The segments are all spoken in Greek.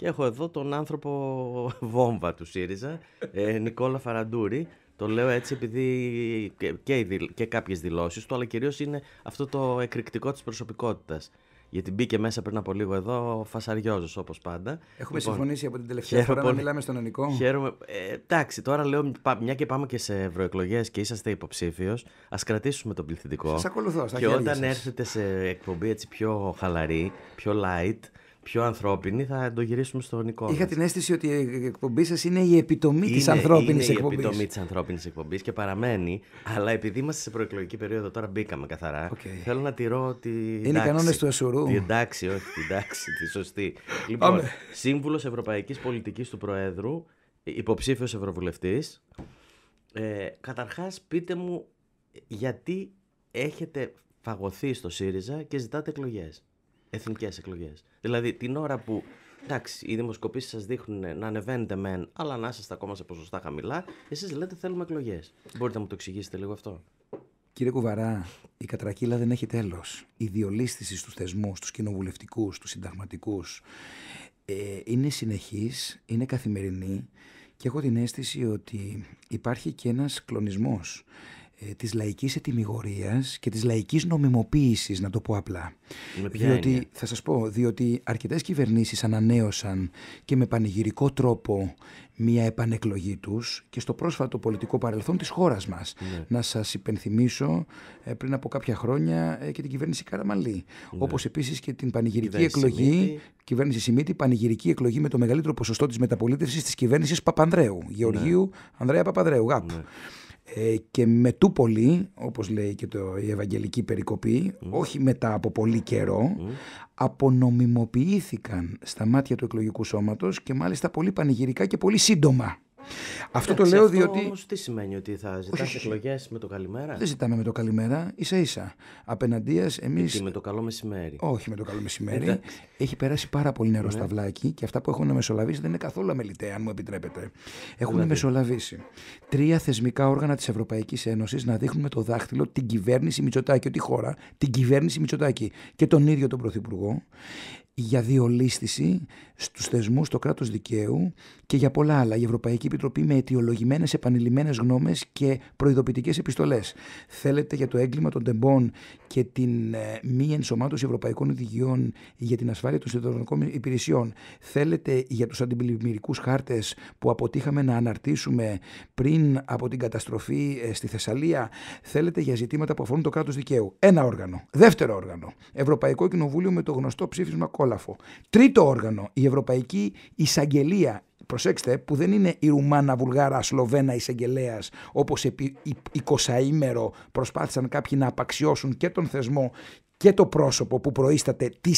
Και έχω εδώ τον άνθρωπο βόμβα του ΣΥΡΙΖΑ, ε, Νικόλα Φαραντούρη. Το λέω έτσι επειδή και, και κάποιες δηλώσεις του, αλλά κυρίως είναι αυτό το εκρηκτικό της προσωπικότητας. Γιατί μπήκε μέσα πριν από λίγο εδώ φασαριόζος όπως πάντα. Έχουμε λοιπόν, συμφωνήσει από την τελευταία φορά πολύ... να μιλάμε στον Ενικό. Χαίρομαι. Ε, εντάξει, τώρα λέω, μια και πάμε και σε ευρωεκλογές και είσαστε υποψήφιος, ας κρατήσουμε τον πληθυντικό. Σας ακολουθώ, στα Και όταν σας. έρθετε σε εκπομπή έτσι πιο χαλαρή, πιο light, πιο ανθρώπινη, θα το γυρίσουμε στον εικόνα. Είχα την αίσθηση ότι η εκπομπή σας είναι η επιτομή της ανθρώπινη εκπομπή. Είναι η επιτομή της ανθρώπινης εκπομπής και παραμένει, αλλά επειδή είμαστε σε προεκλογική περίοδο, τώρα μπήκαμε καθαρά. Θέλω να τηρώ ότι... Είναι οι κανόνες του Εσουρού. Την όχι την τάξη, τη σωστή. Λοιπόν, σύμβουλος Ευρωπαϊκής Πολιτικής του Προέδρου, υποψήφιος Ευρωβουλευτής. Ε, Καταρχάς, πείτε μου γιατί έχετε φαγωθεί στο ΣΥΡΙΖΑ και ζητάτε εκλογές εθνικές εκλογές. Δηλαδή την ώρα που. Εντάξει, οι δημοσκοπήσεις σας δείχνουν να ανεβαίνετε μεν, αλλά να είστε ακόμα σε ποσοστά χαμηλά. Εσείς λέτε θέλουμε εκλογές. Μπορείτε να μου το εξηγήσετε λίγο αυτό. Κύριε Κουβαρά, η κατρακύλα δεν έχει τέλος. Η διολίσθηση στους θεσμούς, στους κοινοβουλευτικούς, στους συνταγματικούς, ε, είναι συνεχής, είναι καθημερινή και έχω την αίσθηση ότι υπάρχει και ένας κλονισμός ε, της λαϊκής ετοιμιγορίας και της λαϊκής νομιμοποίησης, να το πω απλά. Με διότι, θα σας πω, διότι αρκετές κυβερνήσεις ανανέωσαν και με πανηγυρικό τρόπο μια επανεκλογή τους και στο πρόσφατο πολιτικό παρελθόν της χώρας μας. Ναι. Να σας υπενθυμίσω ε, πριν από κάποια χρόνια ε, και την κυβέρνηση Καραμαλή. Ναι. Όπως επίσης και την πανηγυρική κυβέρνηση εκλογή, Σιμίτη. κυβέρνηση Σιμίτη, πανηγυρική εκλογή με το μεγαλύτερο ποσοστό της μεταπολίτευσης της κυβέρνησης Παπανδρέου, ναι. Γεωργίου ναι. Ανδρέα Παπανδρέου, ΓΑΠ. Ναι. Ε, και με του πολύ, όπως λέει και το, η Ευαγγελική Περικοπή, όχι μετά από πολύ καιρό, mm. απονομιμοποιήθηκαν στα μάτια του εκλογικού σώματος και μάλιστα πολύ πανηγυρικά και πολύ σύντομα. Αυτό το λέω διότι. Όμως τι σημαίνει ότι θα ζητάς εκλογές με το καλημέρα. Δεν ζητάμε με το καλημέρα, ίσα ίσα. Απέναντία εμείς. Όχι με το καλό μεσημέρι. Όχι με το καλό μεσημέρι. Έχει περάσει πάρα πολύ νερό ναι. στα βλάκι και αυτά που έχουν μεσολαβήσει δεν είναι καθόλου αμεληταία, αν μου επιτρέπετε. Έχουν δηλαδή. μεσολαβήσει τρία θεσμικά όργανα της Ευρωπαϊκής Ένωσης να δείχνουν με το δάχτυλο την κυβέρνηση Μητσοτάκη, ότι χώρα, την κυβέρνηση Μητσοτάκη και τον ίδιο τον Πρωθυπουργό για διολίσθηση στους θεσμούς, στο κράτος δικαίου και για πολλά άλλα. Η Ευρωπαϊκή Επιτροπή με αιτιολογημένες επανειλημμένες γνώμες και προειδοποιητικές επιστολές. Θέλετε για το έγκλημα των τεμπών και την ε, μη ενσωμάτωση ευρωπαϊκών οδηγιών για την ασφάλεια των συνδρομικών υπηρεσιών. Θέλετε για τους αντιπλημμυρικούς χάρτες που αποτύχαμε να αναρτήσουμε πριν από την καταστροφή ε, στη Θεσσαλία. Θέλετε για ζητήματα που αφορούν το κράτος δικαίου. Ένα όργανο. Δεύτερο όργανο. Ευρωπαϊκό Κοινοβούλιο με το γνωστό ψήφισμα κόλαφο. Τρίτο όργανο. Η Ευρωπαϊκή Εισαγγελία προσέξτε, που δεν είναι η Ρουμάνα, Βουλγάρα, Σλοβένα εισαγγελέας, όπως επί 20 ημερο προσπάθησαν κάποιοι να απαξιώσουν και τον θεσμό και το πρόσωπο που προείσταται της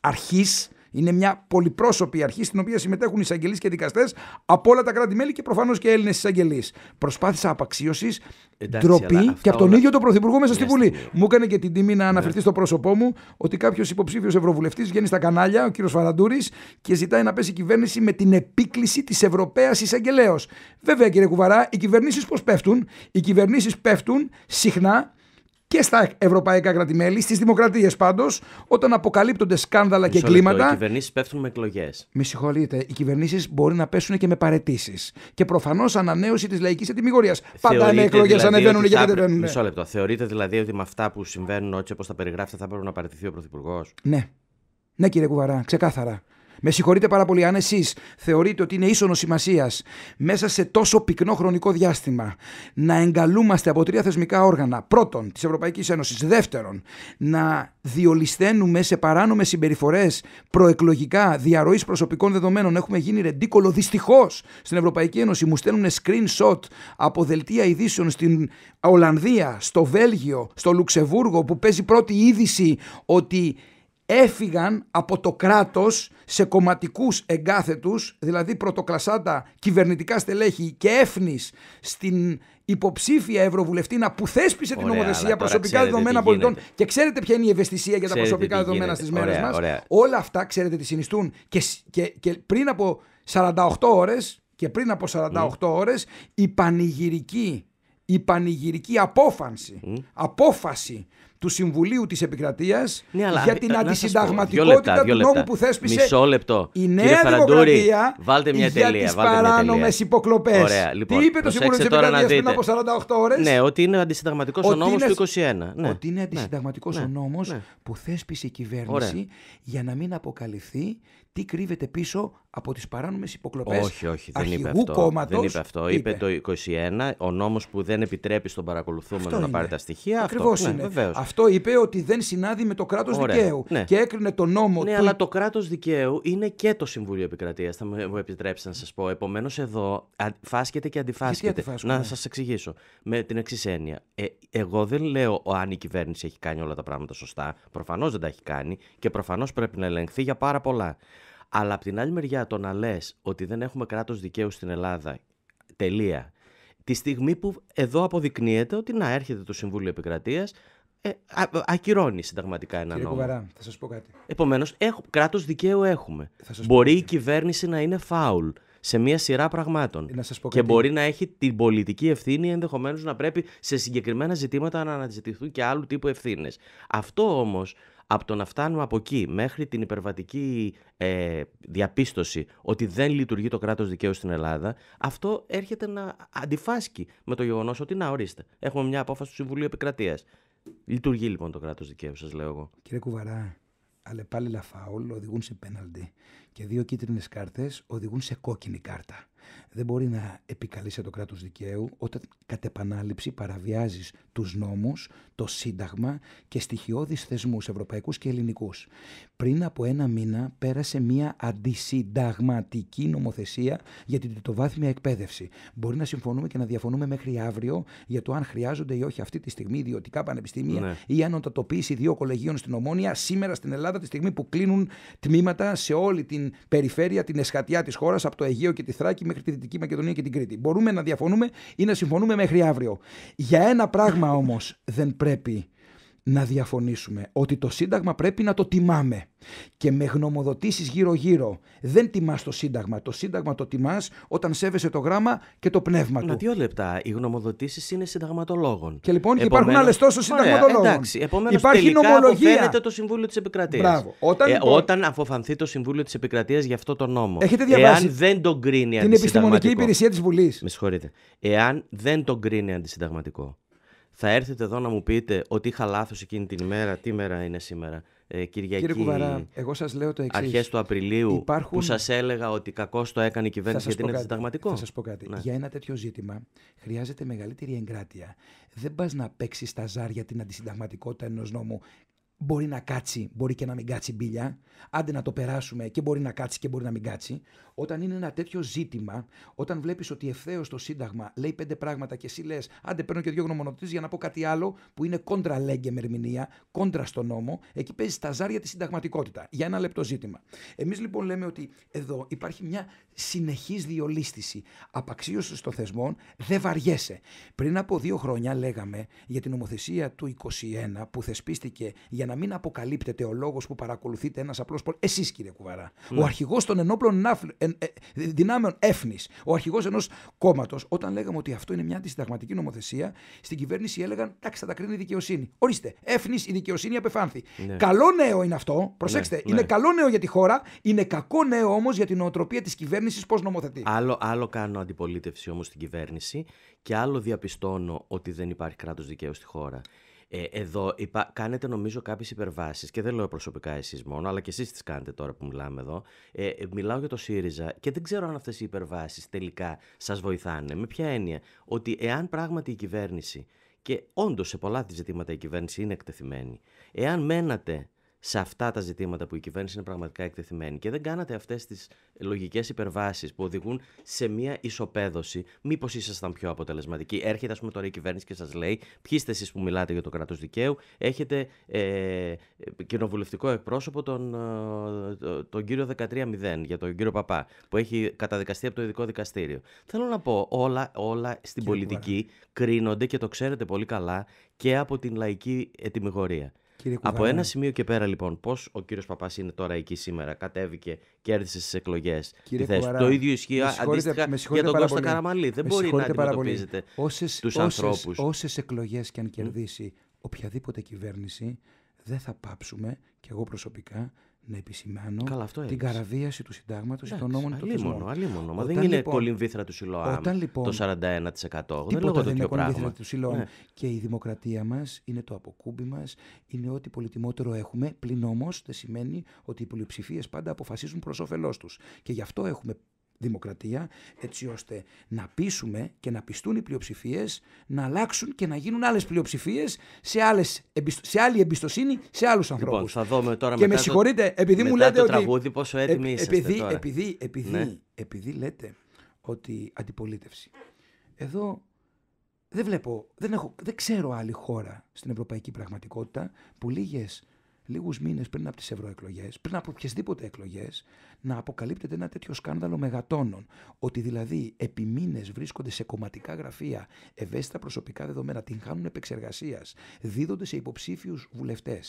αρχής είναι μια πολυπρόσωπη αρχή στην οποία συμμετέχουν εισαγγελείς και δικαστές από όλα τα κράτη-μέλη και προφανώς και Έλληνες εισαγγελείς. Προσπάθησα απαξίωσης, ντροπή και από τον ίδιο τον Πρωθυπουργό μέσα στη Βουλή. Μου έκανε και την τιμή να ναι. αναφερθεί στο πρόσωπό μου ότι κάποιος υποψήφιος Ευρωβουλευτής βγαίνει στα κανάλια, ο κ. Φαραντούρης, και ζητάει να πέσει η κυβέρνηση με την επίκληση της Ευρωπαίας εισαγγελέα. Βέβαια, κύριε Κουβαρά, οι κυβερνήσεις πώς πέφτουν. Οι κυβερνήσεις πέφτουν συχνά και στα ευρωπαικα κρατημέλη, στις δημοκρατίες πάντως, όταν αποκαλύπτονται σκάνδαλα και κλίματα. Οι κυβερνήσεις πέφτουν με εκλογές. Με συγχωρείτε, οι κυβερνήσεις μπορεί να πέσουν και με παρετήσεις. Και προφανώς ανανέωση της λαϊκής ετοιμιγορία. Πάντα είναι εκλογές, δηλαδή ανεβαίνουν και δεν παίρνουν. Μισό λεπτό. Θεωρείτε δηλαδή ότι με αυτά που συμβαίνουν, έτσι όπως τα περιγράφετε, θα έπρεπε να παραιτηθεί ο Πρωθυπουργός. Ναι. Ναι, κύριε Κουβαρά, ξεκάθαρα. Με συγχωρείτε πάρα πολύ, αν εσείς θεωρείτε ότι είναι ίσονος σημασίας μέσα σε τόσο πυκνό χρονικό διάστημα να εγκαλούμαστε από τρία θεσμικά όργανα, πρώτον της Ευρωπαϊκής Ένωσης, δεύτερον να διολυσταίνουμε σε παράνομες συμπεριφορές προεκλογικά διαρροής προσωπικών δεδομένων, έχουμε γίνει ρεντίκολο δυστυχώς στην Ευρωπαϊκή Ένωση. Μου στέλνουν screenshot από δελτία ειδήσεων στην Ολλανδία, στο Βέλγιο, στο Λουξεμβούργο που παίζει πρώτη είδηση ότι έφυγαν από το κράτος σε κομματικούς εγκάθετους, δηλαδή πρωτοκλασάτα κυβερνητικά στελέχη και έφνης στην υποψήφια ευρωβουλευτήνα που θέσπισε την νομοθεσία προσωπικά δεδομένα πολιτών. Και ξέρετε ποια είναι η ευαισθησία για τα προσωπικά δεδομένα στις μέρες μα. Όλα αυτά ξέρετε τις συνιστούν. Και, και, πριν από 48 ώρες, και πριν από 48 ώρες η πανηγυρική, η πανηγυρική απόφαση του Συμβουλίου της Επικρατείας ναι, για την αντισυνταγματικότητα του νόμου που θέσπισε Μισό λεπτό. η Νέα βάλτε μια για τι παράνομες υποκλοπές. Λοιπόν, τι είπε το Συμβούλιο τη Επικρατεία πριν από 48 ώρες. Ναι, ότι είναι αντισυνταγματικό ο νόμος του 21. Ναι, ότι είναι ναι, αντισυνταγματικός ναι, ο νόμος που θέσπισε η κυβέρνηση για να μην αποκαλυφθεί τι κρύβεται πίσω από τις παράνομες υποκλοπές. Όχι, όχι, δεν είπε αυτό. Κόμματος, δεν είπε αυτό. Είπε. είπε το 21, ο νόμος που δεν επιτρέπει στον παρακολουθούμενο να πάρει τα στοιχεία. Ακριβώ είναι. Αυτό είπε ότι δεν συνάδει με το κράτος δικαίου. Ναι. Και έκρινε τον νόμο. Ναι, αλλά το κράτος δικαίου είναι και το Συμβούλιο Επικρατείας. Θα μου επιτρέψετε να σας πω. Επομένως, εδώ φάσκεται και αντιφάσκεται. Να σας εξηγήσω με την εξή έννοια. Ε, εγώ δεν λέω αν η κυβέρνηση έχει κάνει όλα τα πράγματα σωστά. Προφανώς δεν τα έχει κάνει και προφανώς πρέπει να ελεγχθεί για πάρα πολλά. Αλλά απ' την άλλη μεριά το να λες ότι δεν έχουμε κράτος δικαίου στην Ελλάδα. Τελεία. Τη στιγμή που εδώ αποδεικνύεται ότι να έρχεται το Συμβούλιο Επικρατείας, ε, ακυρώνει συνταγματικά ένα Κύριε νόμο. Κουβαρά, θα σας πω κάτι. Επομένως, κράτος δικαίου έχουμε. μπορεί η κυβέρνηση να είναι φάουλ σε μία σειρά πραγμάτων. Και μπορεί να έχει την πολιτική ευθύνη, ενδεχομένως να πρέπει σε συγκεκριμένα ζητήματα να αναζητηθούν και άλλου τύπου ευθύνες. Αυτό όμως, από το να φτάνουμε από εκεί μέχρι την υπερβατική ε, διαπίστωση ότι δεν λειτουργεί το κράτος δικαίου στην Ελλάδα, αυτό έρχεται να αντιφάσκει με το γεγονός ότι να ορίστε. Έχουμε μια απόφαση του Συμβουλίου Επικρατείας. Λειτουργεί λοιπόν το κράτος δικαίου, σας λέω εγώ. Κύριε Κουβαρά, αλλά πάλι λαφάουλ οδηγούν σε πέναλτι. Και δύο κίτρινες κάρτες οδηγούν σε κόκκινη κάρτα δεν μπορεί να επικαλείσαι το κράτος δικαίου όταν κατ' επανάληψη παραβιάζεις τους νόμους, το Σύνταγμα και στοιχειώδεις θεσμούς ευρωπαϊκούς και ελληνικούς. Πριν από ένα μήνα πέρασε μια αντισυνταγματική νομοθεσία για την τριτοβάθμια εκπαίδευση. Μπορεί να συμφωνούμε και να διαφωνούμε μέχρι αύριο για το αν χρειάζονται ή όχι αυτή τη στιγμή ιδιωτικά πανεπιστήμια ναι. ή αν οντατοποίηση δύο κολεγίων στην Ομόνια σήμερα στην Ελλάδα τη στιγμή που κλείνουν τμήματα σε όλη την περιφέρεια, την εσχατιά της χώρας από το Αιγαίο και τη Θράκη μέχρι τη Δυτική Μακεδονία και την Κρήτη. Μπορούμε να διαφωνούμε ή να συμφωνούμε μέχρι αύριο. Για ένα πράγμα όμως δεν πρέπει να διαφωνήσουμε ότι το Σύνταγμα πρέπει να το τιμάμε και με γνωμοδοτήσεις γύρω-γύρω δεν τιμάς το Σύνταγμα. Το Σύνταγμα το τιμάς όταν σέβεσαι το γράμμα και το πνεύμα του. Μα δύο λεπτά. Οι γνωμοδοτήσεις είναι συνταγματολόγων. Και λοιπόν επομένως... υπάρχουν άλλες τόσο συνταγματολόγων. Ωραία, εντάξει, επομένως Υπάρχει τελικά νομολογία. το Συμβούλιο της Επικρατείας. Μπράβο. Όταν, ε, λοιπόν- όταν αποφανθεί το Συμβούλιο της Επικρατείας για αυτό το νόμο. Έχετε διαβάσει Εάν δεν τον κρίνει Την επιστημονική υπηρεσία της Βουλής. Με συγχωρείτε. Εάν δεν τον κρίνει αντισυνταγματικό θα έρθετε εδώ να μου πείτε ότι είχα λάθος εκείνη την ημέρα. Τι μέρα είναι σήμερα, ε, Κυριακή. Κύριε Κουβαρά, εγώ σας λέω το εξής. Αρχές του Απριλίου που σας έλεγα ότι κακώ το έκανε η κυβέρνηση γιατί είναι αντισυνταγματικό. Θα σας πω κάτι. Ναι. Για ένα τέτοιο ζήτημα χρειάζεται μεγαλύτερη εγκράτεια. Δεν πας να παίξεις στα ζάρια την αντισυνταγματικότητα ενός νόμου μπορεί να κάτσει, μπορεί και να μην κάτσει μπίλια, άντε να το περάσουμε και μπορεί να κάτσει και μπορεί να μην κάτσει. Όταν είναι ένα τέτοιο ζήτημα, όταν βλέπεις ότι ευθέως το Σύνταγμα λέει πέντε πράγματα και εσύ λες, άντε παίρνω και δύο γνωμονοτή για να πω κάτι άλλο που είναι κόντρα λέγκε με ερμηνεία, κόντρα στον νόμο, εκεί παίζει τα ζάρια τη συνταγματικότητα για ένα λεπτό ζήτημα. Εμείς λοιπόν λέμε ότι εδώ υπάρχει μια συνεχής διολίστηση, απαξίωση των θεσμών, δεν βαριέσαι. Πριν από δύο χρόνια λέγαμε για την νομοθεσία του 21 που θεσπίστηκε για να μην αποκαλύπτεται ο λόγος που παρακολουθείτε ένας απλός πολίτης. Εσείς κύριε Κουβαρά, ναι. ο αρχηγός των ενόπλων ε, δυνάμεων έφνης. ο αρχηγός ενός κόμματος, όταν λέγαμε ότι αυτό είναι μια αντισυνταγματική νομοθεσία, στην κυβέρνηση έλεγαν εντάξει θα τα κρίνει η δικαιοσύνη. Ορίστε, έφνης η δικαιοσύνη απεφάνθη. Ναι. Καλό νέο είναι αυτό, ναι, προσέξτε, είναι καλό νέο για τη χώρα, είναι κακό νέο όμως για την οτροπία της κυβέρνησης πώς νομοθετεί. Άλλο, άλλο κάνω αντιπολίτευση όμως στην κυβέρνηση και άλλο διαπιστώνω ότι δεν υπάρχει κράτος δικαίου στη χώρα. Ε, εδώ κάνετε νομίζω κάποιες υπερβάσεις και δεν λέω προσωπικά εσείς μόνο, αλλά και εσείς τις κάνετε τώρα που μιλάμε εδώ. Ε, ε, μιλάω για το ΣΥΡΙΖΑ και δεν ξέρω αν αυτές οι υπερβάσεις τελικά σας βοηθάνε. Με ποια έννοια, ότι εάν πράγματι η κυβέρνηση και όντως σε πολλά ζητήματα η κυβέρνηση είναι εκτεθειμένη, εάν μένατε σε αυτά τα ζητήματα που η κυβέρνηση είναι πραγματικά εκτεθειμένη και δεν κάνατε αυτές τις λογικές υπερβάσεις που οδηγούν σε μια ισοπαίδωση, μήπως ήσασταν πιο αποτελεσματικοί. Έρχεται, ας πούμε, τώρα η κυβέρνηση και σας λέει: Ποιοι είστε εσείς που μιλάτε για το κράτος δικαίου, έχετε ε, κοινοβουλευτικό εκπρόσωπο τον, ε, τον κυριο 13.0 για τον κύριο Παπά, που έχει καταδικαστεί από το ειδικό δικαστήριο. Θέλω να πω, όλα, όλα στην πολιτική κρίνονται και το ξέρετε πολύ καλά και από την λαϊκή ετοιμιγορία από ένα σημείο και πέρα, λοιπόν, πώς ο κύριος Παπάς είναι τώρα εκεί σήμερα, κατέβηκε, κέρδισε στις εκλογές. Το ίδιο ισχύει αντίστοιχα για τον Κώστα Καραμαλή. Δεν μπορεί να αντιμετωπίζεται του ανθρώπους. Όσες εκλογές και αν κερδίσει οποιαδήποτε κυβέρνηση, δεν θα πάψουμε, και εγώ προσωπικά, να επισημάνω την καραβίαση του συντάγματος και των νόμων του Αλίμονο, αλίμονο. Μα δεν είναι λοιπόν, κολυμβήθρα του Σιλοάμ λοιπόν- το 41%. Δεν λέω δεν είναι κολυμβήθρα του Σιλοάμ. Ναι. Και η δημοκρατία μας είναι το αποκούμπι μας, είναι ό,τι πολυτιμότερο έχουμε. Πλην όμως δεν σημαίνει ότι οι πλειοψηφίες πάντα αποφασίζουν προς όφελός τους. Και γι' αυτό έχουμε δημοκρατία, έτσι ώστε να πείσουμε και να πιστούν οι πλειοψηφίες να αλλάξουν και να γίνουν άλλες πλειοψηφίες σε, σε άλλη εμπιστοσύνη σε άλλους λοιπόν, ανθρώπους. θα δούμε τώρα και μετά. με συγχωρείτε, επειδή μου λέτε. Το ότι, τραγούδι, πόσο έτοιμοι είστε επειδή, τώρα. Επειδή, επειδή, ναι. επειδή λέτε ότι αντιπολίτευση. Εδώ δεν βλέπω, δεν, έχω, δεν ξέρω άλλη χώρα στην ευρωπαϊκή πραγματικότητα που λίγες λίγους μήνες πριν από τις ευρωεκλογές, πριν από οποιασδήποτε εκλογές, να αποκαλύπτεται ένα τέτοιο σκάνδαλο μεγατόνων. Ότι δηλαδή επί μήνες βρίσκονται σε κομματικά γραφεία ευαίσθητα προσωπικά δεδομένα, την χάνουν επεξεργασίας, δίδονται σε υποψήφιους βουλευτές.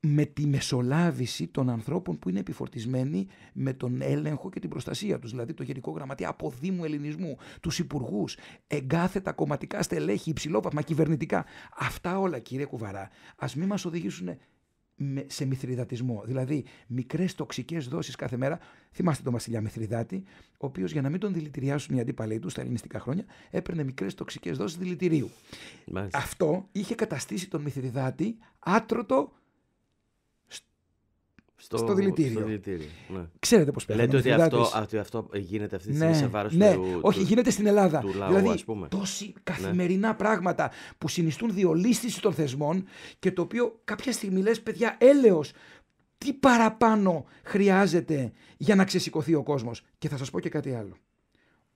Με τη μεσολάβηση των ανθρώπων που είναι επιφορτισμένοι με τον έλεγχο και την προστασία τους. Δηλαδή το Γενικό Γραμματέα αποδήμου Δήμου Ελληνισμού, τους υπουργούς, εγκάθετα κομματικά στελέχη, υψηλόβαθμα, κυβερνητικά. Αυτά όλα, κύριε Κουβαρά, ας μην μας οδηγήσουν σε μυθριδατισμό. Δηλαδή, μικρές τοξικές δόσεις κάθε μέρα. Θυμάστε τον Βασιλιά Μυθριδάτη, ο οποίος για να μην τον δηλητηριάσουν οι αντίπαλοι του στα ελληνιστικά χρόνια, έπαιρνε μικρές τοξικές δόσεις δηλητηρίου. Αυτό είχε καταστήσει τον Μυθριδάτη άτρωτο στο, στο δηλητήριο. Στο δηλητήριο ναι. Ξέρετε πώς πέφτει. Λέτε ότι αυτό, αυτό, αυτό γίνεται αυτή τη ναι, στιγμή ναι, σε βάρος ναι. του. Όχι, γίνεται στην Ελλάδα. λαού, δηλαδή, ας ναι. καθημερινά πράγματα που συνιστούν διολύστηση των θεσμών και το οποίο κάποια στιγμή λες, παιδιά, έλεος. Τι παραπάνω χρειάζεται για να ξεσηκωθεί ο κόσμος. Και θα σας πω και κάτι άλλο.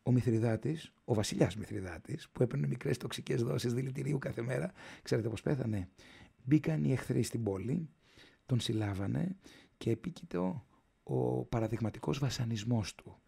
Ο Μηθριδάτης, ο βασιλιάς Μηθριδάτης, που έπαιρνε μικρές τοξικές δόσεις δηλητηρίου κάθε μέρα, ξέρετε πώς πέθανε. Μπήκαν οι εχθροί στην πόλη, τον συλλάβανε και επίκειτο ο παραδειγματικός βασανισμός του,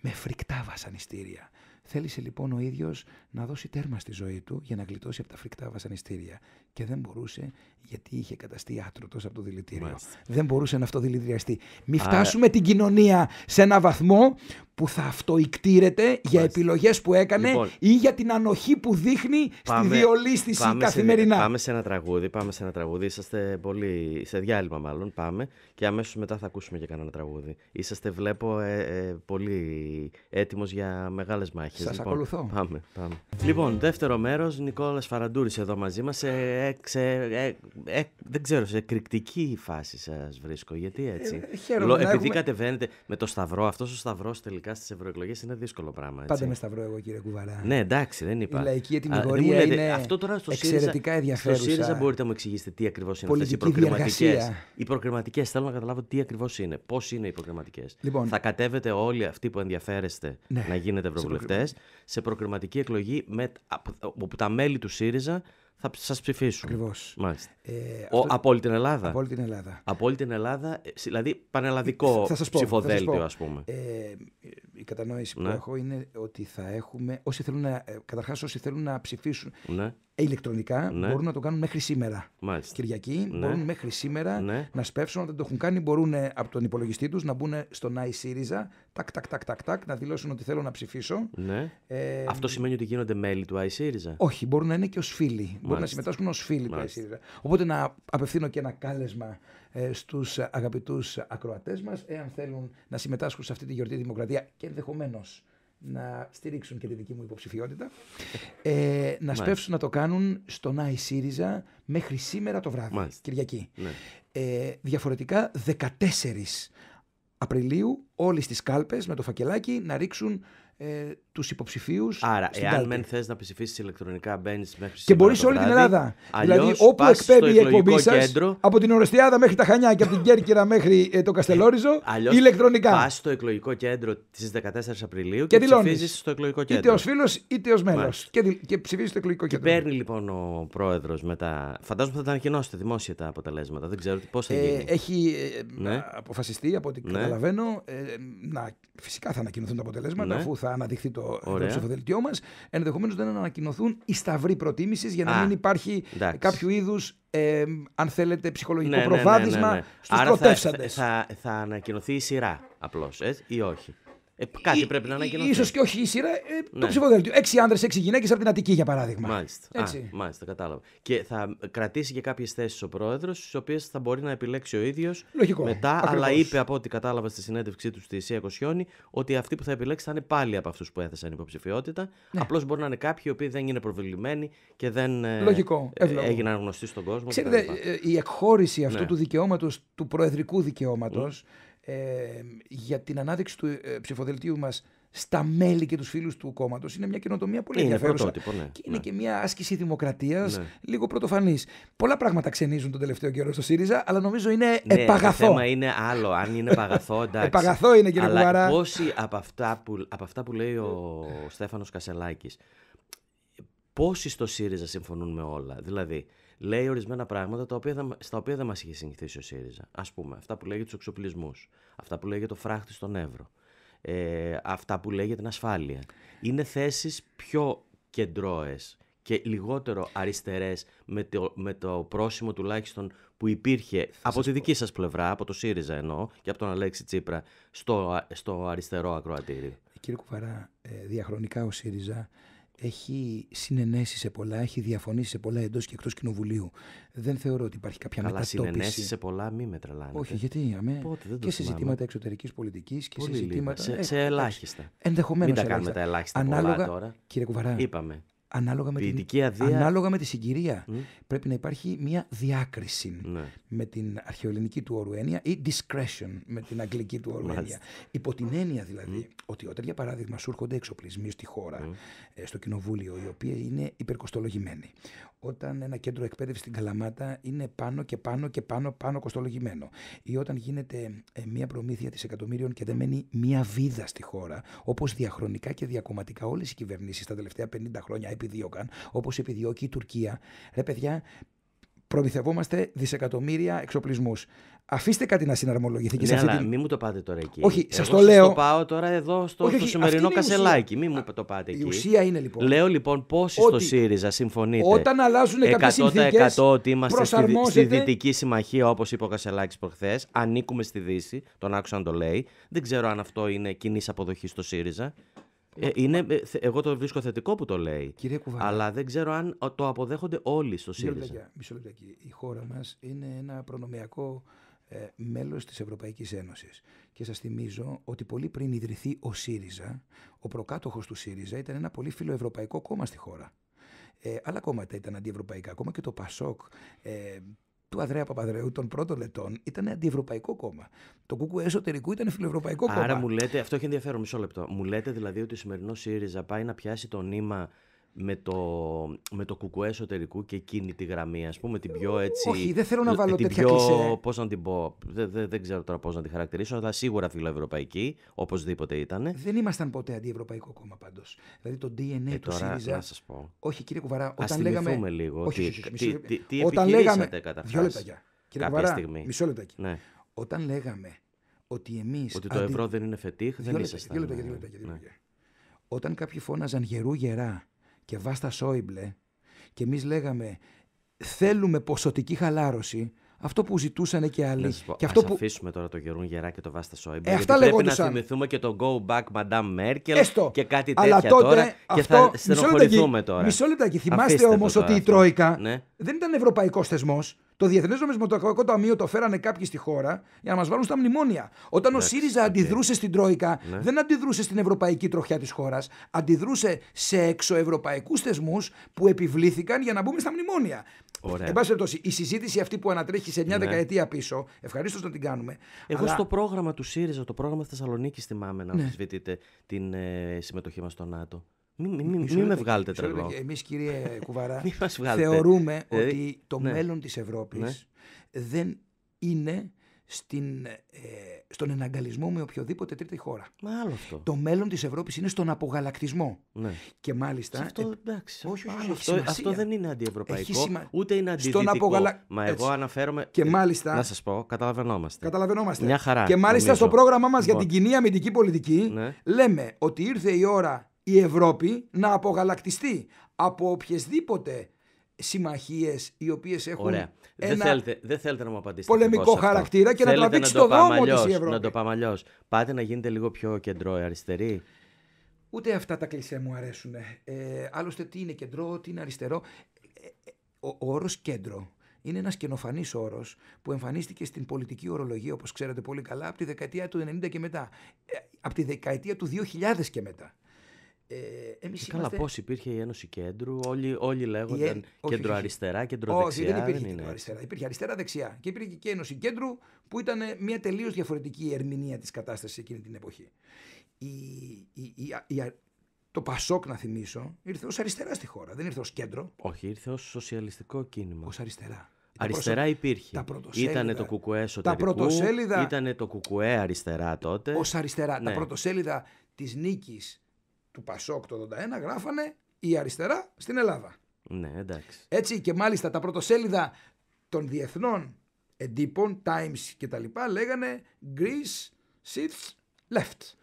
με φρικτά βασανιστήρια, Θέλησε λοιπόν ο ίδιος να δώσει τέρμα στη ζωή του για να γλιτώσει από τα φρικτά βασανιστήρια. Και δεν μπορούσε γιατί είχε καταστεί άτρωτος από το δηλητήριο. Δεν μπορούσε να αυτοδηλητηριαστεί. Μην φτάσουμε την κοινωνία σε ένα βαθμό που θα αυτοϊκτήρεται για επιλογές που έκανε λοιπόν- ή για την ανοχή που δείχνει στη διολίστηση πάμε καθημερινά. πάμε σε ένα τραγούδι. Πάμε σε ένα τραγούδι. Είσαστε πολύ. σε διάλειμμα μάλλον. Πάμε και αμέσως μετά θα ακούσουμε και κανένα τραγούδι. Είσαστε, βλέπω, ε, ε, πολύ έτοιμος για μεγάλες μάχες. Σας λοιπόν, ακολουθώ. Πάμε, πάμε. Λοιπόν, δεύτερο μέρος, Νικόλας Φαραντούρης εδώ μαζί μας. Ε, ε, ε, δεν ξέρω, σε εκρηκτική φάση σας βρίσκω. Γιατί έτσι. Ε, χαίρομαι, Επειδή έχουμε... κατεβαίνετε με το Σταυρό, αυτός ο Σταυρός τελικά στις ευρωεκλογές είναι δύσκολο πράγμα. Έτσι. Πάντα με Σταυρό, εγώ κύριε Κουβαρά. Ναι, εντάξει, δεν είπα. Η λαϊκή ετοιμιγορία είναι αυτό τώρα στο εξαιρετικά ενδιαφέρουσα. Στο ΣΥΡΙΖΑ μπορείτε να μου εξηγήσετε τι ακριβώς είναι αυτές οι προκριματικέ. Οι προκριματικές, θέλω να καταλάβω τι ακριβώς είναι. Πώς είναι οι προκριματικές. Λοιπόν, θα κατέβετε όλοι αυτοί που ενδιαφέρεστε ναι. να γίνετε ευρωβουλευτέ σε προκριματική εκλογή, με, όπου τα μέλη του ΣΥΡΙΖΑ θα σας ψηφίσουν. Ακριβώς. Ε, αυτό... Από όλη την Ελλάδα. Από όλη την Ελλάδα. Από όλη την Ελλάδα, ε, δηλαδή πανελλαδικό ε, θα ψηφοδέλτιο, ας πούμε. Ε, η κατανόηση που ναι. έχω είναι ότι θα έχουμε. Όσοι θέλουν να, ε, καταρχάς, όσοι θέλουν να ψηφίσουν ναι. ηλεκτρονικά ναι. μπορούν να το κάνουν μέχρι σήμερα. Μάλιστα. Κυριακή ναι. μπορούν μέχρι σήμερα να σπεύσουν. Όταν το έχουν κάνει, μπορούν από τον υπολογιστή τους να μπουν στον ΣΥΡΙΖΑ τακ, τακ, τακ, τακ, τακ, να δηλώσουν ότι θέλω να ψηφίσω. Ναι. Ε, Αυτό σημαίνει ότι γίνονται μέλη του iSeries. Όχι, μπορούν να είναι και ως φίλοι. Μάλιστα. Μπορούν να συμμετάσχουν ως φίλοι του iSeries. Οπότε να απευθύνω και ένα κάλεσμα ε, στους αγαπητούς ακροατές μας, εάν θέλουν να συμμετάσχουν σε αυτή τη γιορτή δημοκρατία και ενδεχομένως να στηρίξουν και τη δική μου υποψηφιότητα, ε, να σπεύσουν να το κάνουν στον Άι ΣΥΡΙΖΑ μέχρι σήμερα το βράδυ, Κυριακή. Ναι. Ε, διαφορετικά 14 Απριλίου όλοι στις κάλπες με το φακελάκι να ρίξουν ε, τους υποψηφίους. Άρα, εάν δεν θες να ψηφίσεις ηλεκτρονικά, μπαίνεις μέχρι Και μπορεί όλη την Ελλάδα. Δηλαδή, αλλιώς, δηλαδή, όπου εκπέμπει η εκπομπή σας, από την Ορεστιάδα μέχρι τα Χανιά και από την Κέρκυρα μέχρι ε, το Καστελόριζο, ε, αλλιώς, ηλεκτρονικά. Πας στο εκλογικό κέντρο τη 14 Απριλίου και, και ψηφίζεις στο εκλογικό κέντρο. Είτε ως φίλος είτε ως μέλος. Και, και ψηφίζεις στο εκλογικό κέντρο. Και παίρνει λοιπόν ο πρόεδρος μετά. Φαντάζομαι θα τα ανακοινώσετε δημόσια τα αποτελέσματα. Δεν ξέρω πώς θα ε, γίνει. Έχει ε, ναι. αποφασιστεί από ό,τι ναι. καταλαβαίνω. Φυσικά θα ανακοινωθούν τα αποτελέσματα ναι. αφού θα αναδειχθεί το το ψηφοδελτιό μας. Ενδεχομένως δεν ανακοινωθούν οι σταυροί προτίμησης για να μην υπάρχει κάποιο είδους, αν θέλετε, ψυχολογικό ναι, ναι, ναι, προβάδισμα ναι, ναι, στου Θα, θα, θα ανακοινωθεί η σειρά απλώς, ή όχι. Ε, κάτι πρέπει να ανακοινωθεί. σω και όχι η σειρά, ε, το ναι. ψηφοδέλτιο. Έξι άντρε, έξι γυναίκες από την Αττική, για παράδειγμα. Μάλιστα. Έτσι. Α, μάλιστα, κατάλαβα. Και θα κρατήσει και κάποιες θέσεις ο πρόεδρος, τι οποίες θα μπορεί να επιλέξει ο ίδιος μετά. Ακριβώς. Αλλά είπε από ό,τι κατάλαβα στη συνέντευξή του στη Ισία Κοσιόνη ότι αυτοί που θα επιλέξει θα είναι πάλι από αυτούς που έθεσαν υποψηφιότητα. Ναι. Απλώς μπορεί να είναι κάποιοι οι οποίοι δεν είναι προβλημένοι και δεν ε, Λογικό, ε, έγιναν γνωστοί στον κόσμο. Ξέρετε, ε, η εκχώρηση αυτού ναι. του δικαιώματος, του προεδρικού δικαιώματος, για την ανάδειξη του ε, ψηφοδελτίου μας στα μέλη και τους φίλους του κόμματος, είναι μια καινοτομία πολύ είναι ενδιαφέρουσα ναι. και είναι ναι. και μια άσκηση δημοκρατίας ναι. λίγο πρωτοφανής. Πολλά πράγματα ξενίζουν τον τελευταίο καιρό στο ΣΥΡΙΖΑ αλλά νομίζω είναι επαγαθό. Το θέμα είναι άλλο, αν είναι επαγαθό εντάξει. επαγαθό είναι κύριε Αλλά πόσοι από από αυτά που λέει ο Στέφανος Κασελάκης πόσοι στο ΣΥΡΙΖΑ συμφωνούν με όλα. Δηλαδή, λέει ορισμένα πράγματα τα οποία, στα οποία δεν μας είχε συνηθίσει ο ΣΥΡΙΖΑ. Ας πούμε, αυτά που λέγεται τους εξοπλισμούς, αυτά που λέγεται το φράχτη στον Εύρο, ε, αυτά που λέγεται την ασφάλεια. Είναι θέσεις πιο κεντρώες και λιγότερο αριστερές με, το, με το πρόσημο τουλάχιστον που υπήρχε θα από τη δική σας πλευρά, από το ΣΥΡΙΖΑ εννοώ και από τον Αλέξη Τσίπρα στο, στο αριστερό ακροατήριο. Ε, κύριε Κουφαρά, ε, διαχρονικά ο ΣΥΡΙΖΑ έχει συνενέσει σε πολλά, έχει διαφωνήσει σε πολλά εντός και εκτός κοινοβουλίου. Δεν θεωρώ ότι υπάρχει κάποια Καλά, μετατόπιση. συνενέσει σε πολλά, μη με τρελάνε. Όχι, γιατί αμέ. Πότε, δεν το και σε ζητήματα εξωτερικής πολιτικής και σε ζητήματα. Σε, ε, σε ελάχιστα. Ενδεχομένως. Μην τα κάνουμε τα ελάχιστα Ανάλογα, πολλά τώρα. Κύριε Κουβαρά. Είπαμε ανάλογα με, ανάλογα με τη συγκυρία. Πρέπει να υπάρχει μια διάκριση ναι. με την αρχαιοελληνική του όρου έννοια ή discretion με την αγγλική του όρου έννοια. Υπό την έννοια δηλαδή ότι όταν για παράδειγμα σου έρχονται εξοπλισμοί στη χώρα, ε, στο κοινοβούλιο, οι οποίοι είναι υπερκοστολογημένοι. Όταν ένα κέντρο εκπαίδευσης στην Καλαμάτα είναι πάνω και πάνω και πάνω πάνω κοστολογημένο. Ή όταν γίνεται ε, μια προμήθεια τη εκατομμύριων και δεν μένει μια βίδα στη χώρα, όπως διαχρονικά και διακομματικά όλες οι κυβερνήσεις τα τελευταία 50 χρόνια επιδίωκαν, όπως επιδιώκει η Τουρκία. Ρε παιδιά, προμηθευόμαστε δισεκατομμύρια εξοπλισμούς. Αφήστε κάτι να συναρμολογηθεί και ναι, σε αυτή αλλά την... μην μου το πάτε τώρα εκεί. Όχι, σας το λέω. Το πάω τώρα εδώ στο, όχι, όχι, στο σημερινό κασελάκι. Μην μου το πάτε εκεί. Η ουσία είναι λοιπόν. Λέω λοιπόν πόσοι στο ΣΥΡΙΖΑ συμφωνείτε. Όταν αλλάζουν κάποιες συνθήκε. 100% ότι είμαστε στη, στη Δυτική Συμμαχία, όπως είπε ο Κασελάκης προχθές. Ανήκουμε στη Δύση. Τον άκουσα να το λέει. Δεν ξέρω αν αυτό είναι κοινής αποδοχής στο ΣΥΡΙΖΑ. Ε, είναι, ε, εγώ το βρίσκω θετικό που το λέει. Κύριε αλλά δεν ξέρω αν το αποδέχονται όλοι στο ΣΥΡΙΖΑ. Μισό λεπτό, Η χώρα μας είναι ένα προνομιακό ε, μέλος της Ευρωπαϊκής Ένωσης. Και σας θυμίζω ότι πολύ πριν ιδρυθεί ο ΣΥΡΙΖΑ, ο προκάτοχος του ΣΥΡΙΖΑ ήταν ένα πολύ φιλοευρωπαϊκό κόμμα στη χώρα. Ε, άλλα κόμματα ήταν αντιευρωπαϊκά. Ακόμα και το ΠΑΣΟΚ του Ανδρέα Παπαδρέου των πρώτων λετών ήταν αντιευρωπαϊκό κόμμα. Το κούκου εσωτερικού ήταν φιλοευρωπαϊκό κόμμα. Άρα μου λέτε, αυτό έχει ενδιαφέρον μισό λεπτό. Μου λέτε δηλαδή ότι ο σημερινός ΣΥΡΙΖΑ πάει να πιάσει το νήμα με το, με το κουκουέ εσωτερικού και εκείνη τη γραμμή, ας πούμε, την πιο έτσι. Όχι, δεν θέλω να βάλω την τέτοια Πώς να την πω, δεν, δεν, δεν ξέρω τώρα πώς να τη χαρακτηρίσω, αλλά σίγουρα φιλοευρωπαϊκή, οπωσδήποτε ήταν. Δεν ήμασταν ποτέ αντιευρωπαϊκό κόμμα πάντως. Δηλαδή το DNA ε, του ΣΥΡΙΖΑ. Να πω. Όχι, κύριε Κουβαρά, όταν ας λέγαμε. λίγο. τι, τι, τι όταν Δύο κύριε στιγμή. Μισό ναι. Όταν λέγαμε ότι εμείς. Ότι το ευρώ δεν είναι φετίχ, δεν ήσασταν. Δύο ναι. ναι. Όταν κάποιοι φώναζαν γερού γερά και Βάστα Σόιμπλε και εμείς λέγαμε θέλουμε ποσοτική χαλάρωση, αυτό που ζητούσαν και άλλοι. Να και αυτό ας αφήσουμε τώρα το Γερούν Γερά και το Βάστα Σόιμπλε. Ε, αυτά πρέπει να θυμηθούμε και το Go Back Madame Merkel και κάτι τέτοια Αλλά τότε, τώρα. Αυτό... Και θα στενοχωρηθούμε τώρα. Μισό λεπτάκι. Θυμάστε όμως ότι η Τρόικα ναι. δεν ήταν ευρωπαϊκός θεσμός. Το Διεθνές Νομισματικό Ταμείο το φέρανε κάποιοι στη χώρα για να μας βάλουν στα μνημόνια. Όταν ο ΣΥΡΙΖΑ αντιδρούσε στην Τρόικα, ναι. δεν αντιδρούσε στην ευρωπαϊκή τροχιά της χώρας. Αντιδρούσε σε εξωευρωπαϊκούς θεσμούς που επιβλήθηκαν για να μπούμε στα μνημόνια. Ωραία. Εν πάση περιπτώσει, η συζήτηση αυτή που ανατρέχει σε 9 ναι. δεκαετία πίσω, ευχαρίστως να την κάνουμε. Εγώ στο πρόγραμμα του ΣΥΡΙΖΑ, το πρόγραμμα Θεσσαλονίκη, θυμάμαι να αμφισβητείτε ναι. την ε, συμμετοχή μας στο ΝΑΤΟ. Μην μη, με βγάλετε τρελό. Εμείς, κύριε Κουβαρά, δηλαδή, θεωρούμε ναι. ότι το μέλλον της Ευρώπης ναι. δεν είναι στην, ε, στον εναγκαλισμό με οποιοδήποτε τρίτη χώρα. Μα αυτό. Το μέλλον της Ευρώπης είναι στον απογαλακτισμό. Ναι. Και μάλιστα. αυτό, ε, αυτό, δεν είναι αντιευρωπαϊκό. Ούτε είναι αντιδυτικό. Μα εγώ αναφέρομαι. Και ε, μάλιστα. Να σας πω, καταλαβαίνόμαστε. καταλαβαίνόμαστε. Μια χαρά. Και μάλιστα στο πρόγραμμά μας για λοιπόν. την κοινή αμυντική πολιτική ναι. λέμε ότι ήρθε η ώρα η Ευρώπη να απογαλακτιστεί από οποιασδήποτε συμμαχίες οι οποίες έχουν. Ωραία. Ένα δεν, θέλετε, δεν να μου απαντήσετε. Πολεμικό χαρακτήρα και θέλετε να τραβήξει το δρόμο της Ευρώπη. Να το πάμε αλλιώς. Πάτε να γίνετε λίγο πιο κεντρό ε, αριστερή. Ούτε αυτά τα κλισέ μου αρέσουν. Ε, άλλωστε, τι είναι κεντρό, τι είναι αριστερό. Ε, ε, ο, ο όρος κέντρο είναι ένας καινοφανής όρος που εμφανίστηκε στην πολιτική ορολογία, όπως ξέρετε πολύ καλά, από τη δεκαετία του 90 και μετά. Ε, από τη δεκαετία του 2000 και μετά. Ε, εμείς ε, Καλά, πώς υπήρχε η Ένωση Κέντρου, όλοι, όλοι λέγονταν ε, κέντρο αριστερά, κέντρο δεξιά. Όχι, δεν υπήρχε αριστερά. Υπήρχε αριστερά δεξιά. Και υπήρχε και η Ένωση Κέντρου που ήταν μια τελείως διαφορετική ερμηνεία της κατάστασης εκείνη την εποχή. Η, η, το Πασόκ, να θυμίσω, ήρθε ως αριστερά στη χώρα. Δεν ήρθε ως κέντρο. Όχι, ήρθε ως σοσιαλιστικό κίνημα. Ως αριστερά. Αριστερά υπήρχε. Ήταν το κουκουέ εσωτερικού. το κουκουέ αριστερά τότε. Ως αριστερά. Τα ναι. πρωτοσέλιδα της νίκης του Πασόκ το 81 γράφανε η αριστερά στην Ελλάδα. Ναι, εντάξει. Έτσι και μάλιστα τα πρωτοσέλιδα των διεθνών εντύπων, Times και τα λοιπά, λέγανε Greece sits left.